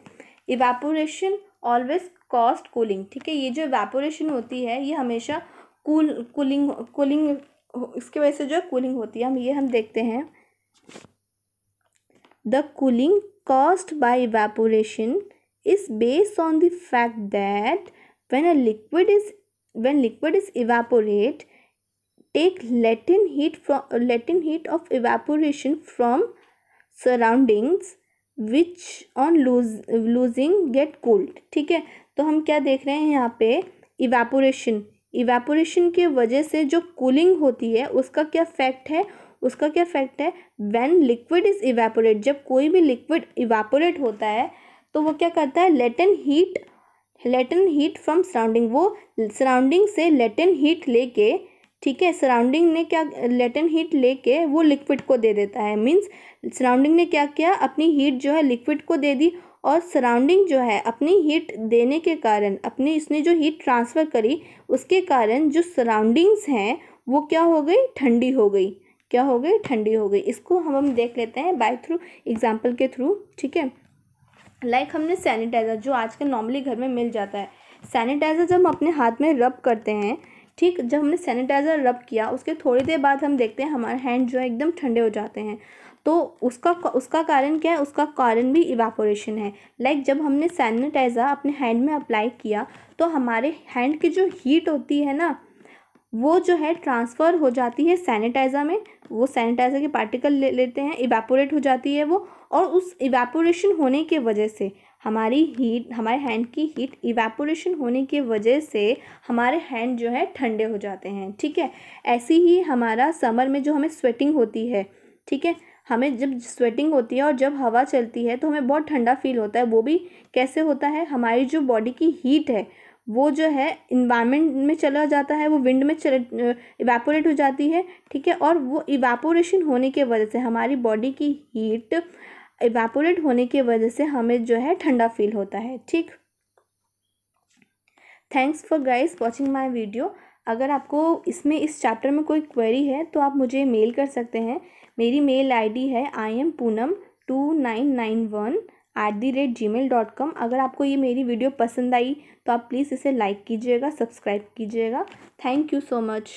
इवेपोरेशन ऑलवेज कॉस्ट कूलिंग ठीक है ये जो इवेपोरेशन होती है ये हमेशा कूल कूलिंग कूलिंग इसके वजह से जो कूलिंग होती है हम ये हम देखते हैं the cooling caused by evaporation is based on the fact that when a liquid is when liquid is evaporate take latent heat from latent heat of evaporation from surroundings which on lose, losing get cold ठीक है तो हम क्या देख रहे हैं यहाँ पे evaporation evaporation के वजह से जो cooling होती है उसका क्या fact है उसका क्या इफेक्ट है व्हेन लिक्विड इज़ इवेपोरेट जब कोई भी लिक्विड इवेपोरेट होता है तो वो क्या करता है latent heat latent heat from surrounding वो सराउंडिंग से लेटन हीट लेके ठीक है सराउंडिंग ने क्या लेटन हीट लेके वो लिक्विड को दे देता है मीन्स सराउंडिंग ने क्या किया अपनी हीट जो है लिक्विड को दे दी और सराउंडिंग जो है अपनी हीट देने के कारण अपनी इसने जो हीट ट्रांसफ़र करी उसके कारण जो सराउंडिंग्स हैं वो क्या हो गई ठंडी हो गई क्या हो गई ठंडी हो गई इसको हम हम देख लेते हैं बाय थ्रू एग्जाम्पल के थ्रू ठीक है लाइक हमने सैनिटाइज़र जो आजकल नॉर्मली घर में मिल जाता है सैनिटाइज़र जब हम अपने हाथ में रब करते हैं ठीक जब हमने सैनिटाइज़र रब किया उसके थोड़ी देर बाद हम देखते हैं हमारे हैंड जो है एकदम ठंडे हो जाते हैं तो उसका उसका कारण क्या है उसका कारण भी इवापोरेशन है लाइक like जब हमने सैनिटाइज़र अपने हैंड में अप्लाई किया तो हमारे हैंड की जो हीट होती है ना वो जो है ट्रांसफ़र हो जाती है सैनिटाइज़र में वो सैनिटाइज़र के पार्टिकल ले लेते हैं इवेपोरेट हो जाती है वो और उस इवेपोरेशन होने के वजह से हमारी हीट हमारे हैंड की हीट इवेपोरेशन होने की वजह से हमारे हैंड जो है ठंडे हो जाते हैं ठीक है ऐसी ही हमारा समर में जो हमें स्वेटिंग होती है ठीक है हमें जब स्वेटिंग होती है और जब हवा चलती है तो हमें बहुत ठंडा फील होता है वो भी कैसे होता है हमारी जो बॉडी की हीट है वो जो है इन्वामेंट में चला जाता है वो विंड में चल इवेपोरेट हो जाती है ठीक है और वो इवेपोरेशन होने के वजह से हमारी बॉडी की हीट इवेपोरेट होने की वजह से हमें जो है ठंडा फील होता है ठीक thanks for guys watching my video अगर आपको इसमें इस चैप्टर में कोई क्वेरी है तो आप मुझे मेल कर सकते हैं मेरी मेल आई है I am Poonam two nine nine one at the rate Gmail dot com अगर आपको ये मेरी वीडियो पसंद आई तो आप प्लीज़ इसे लाइक कीजिएगा सब्सक्राइब कीजिएगा थैंक यू सो मच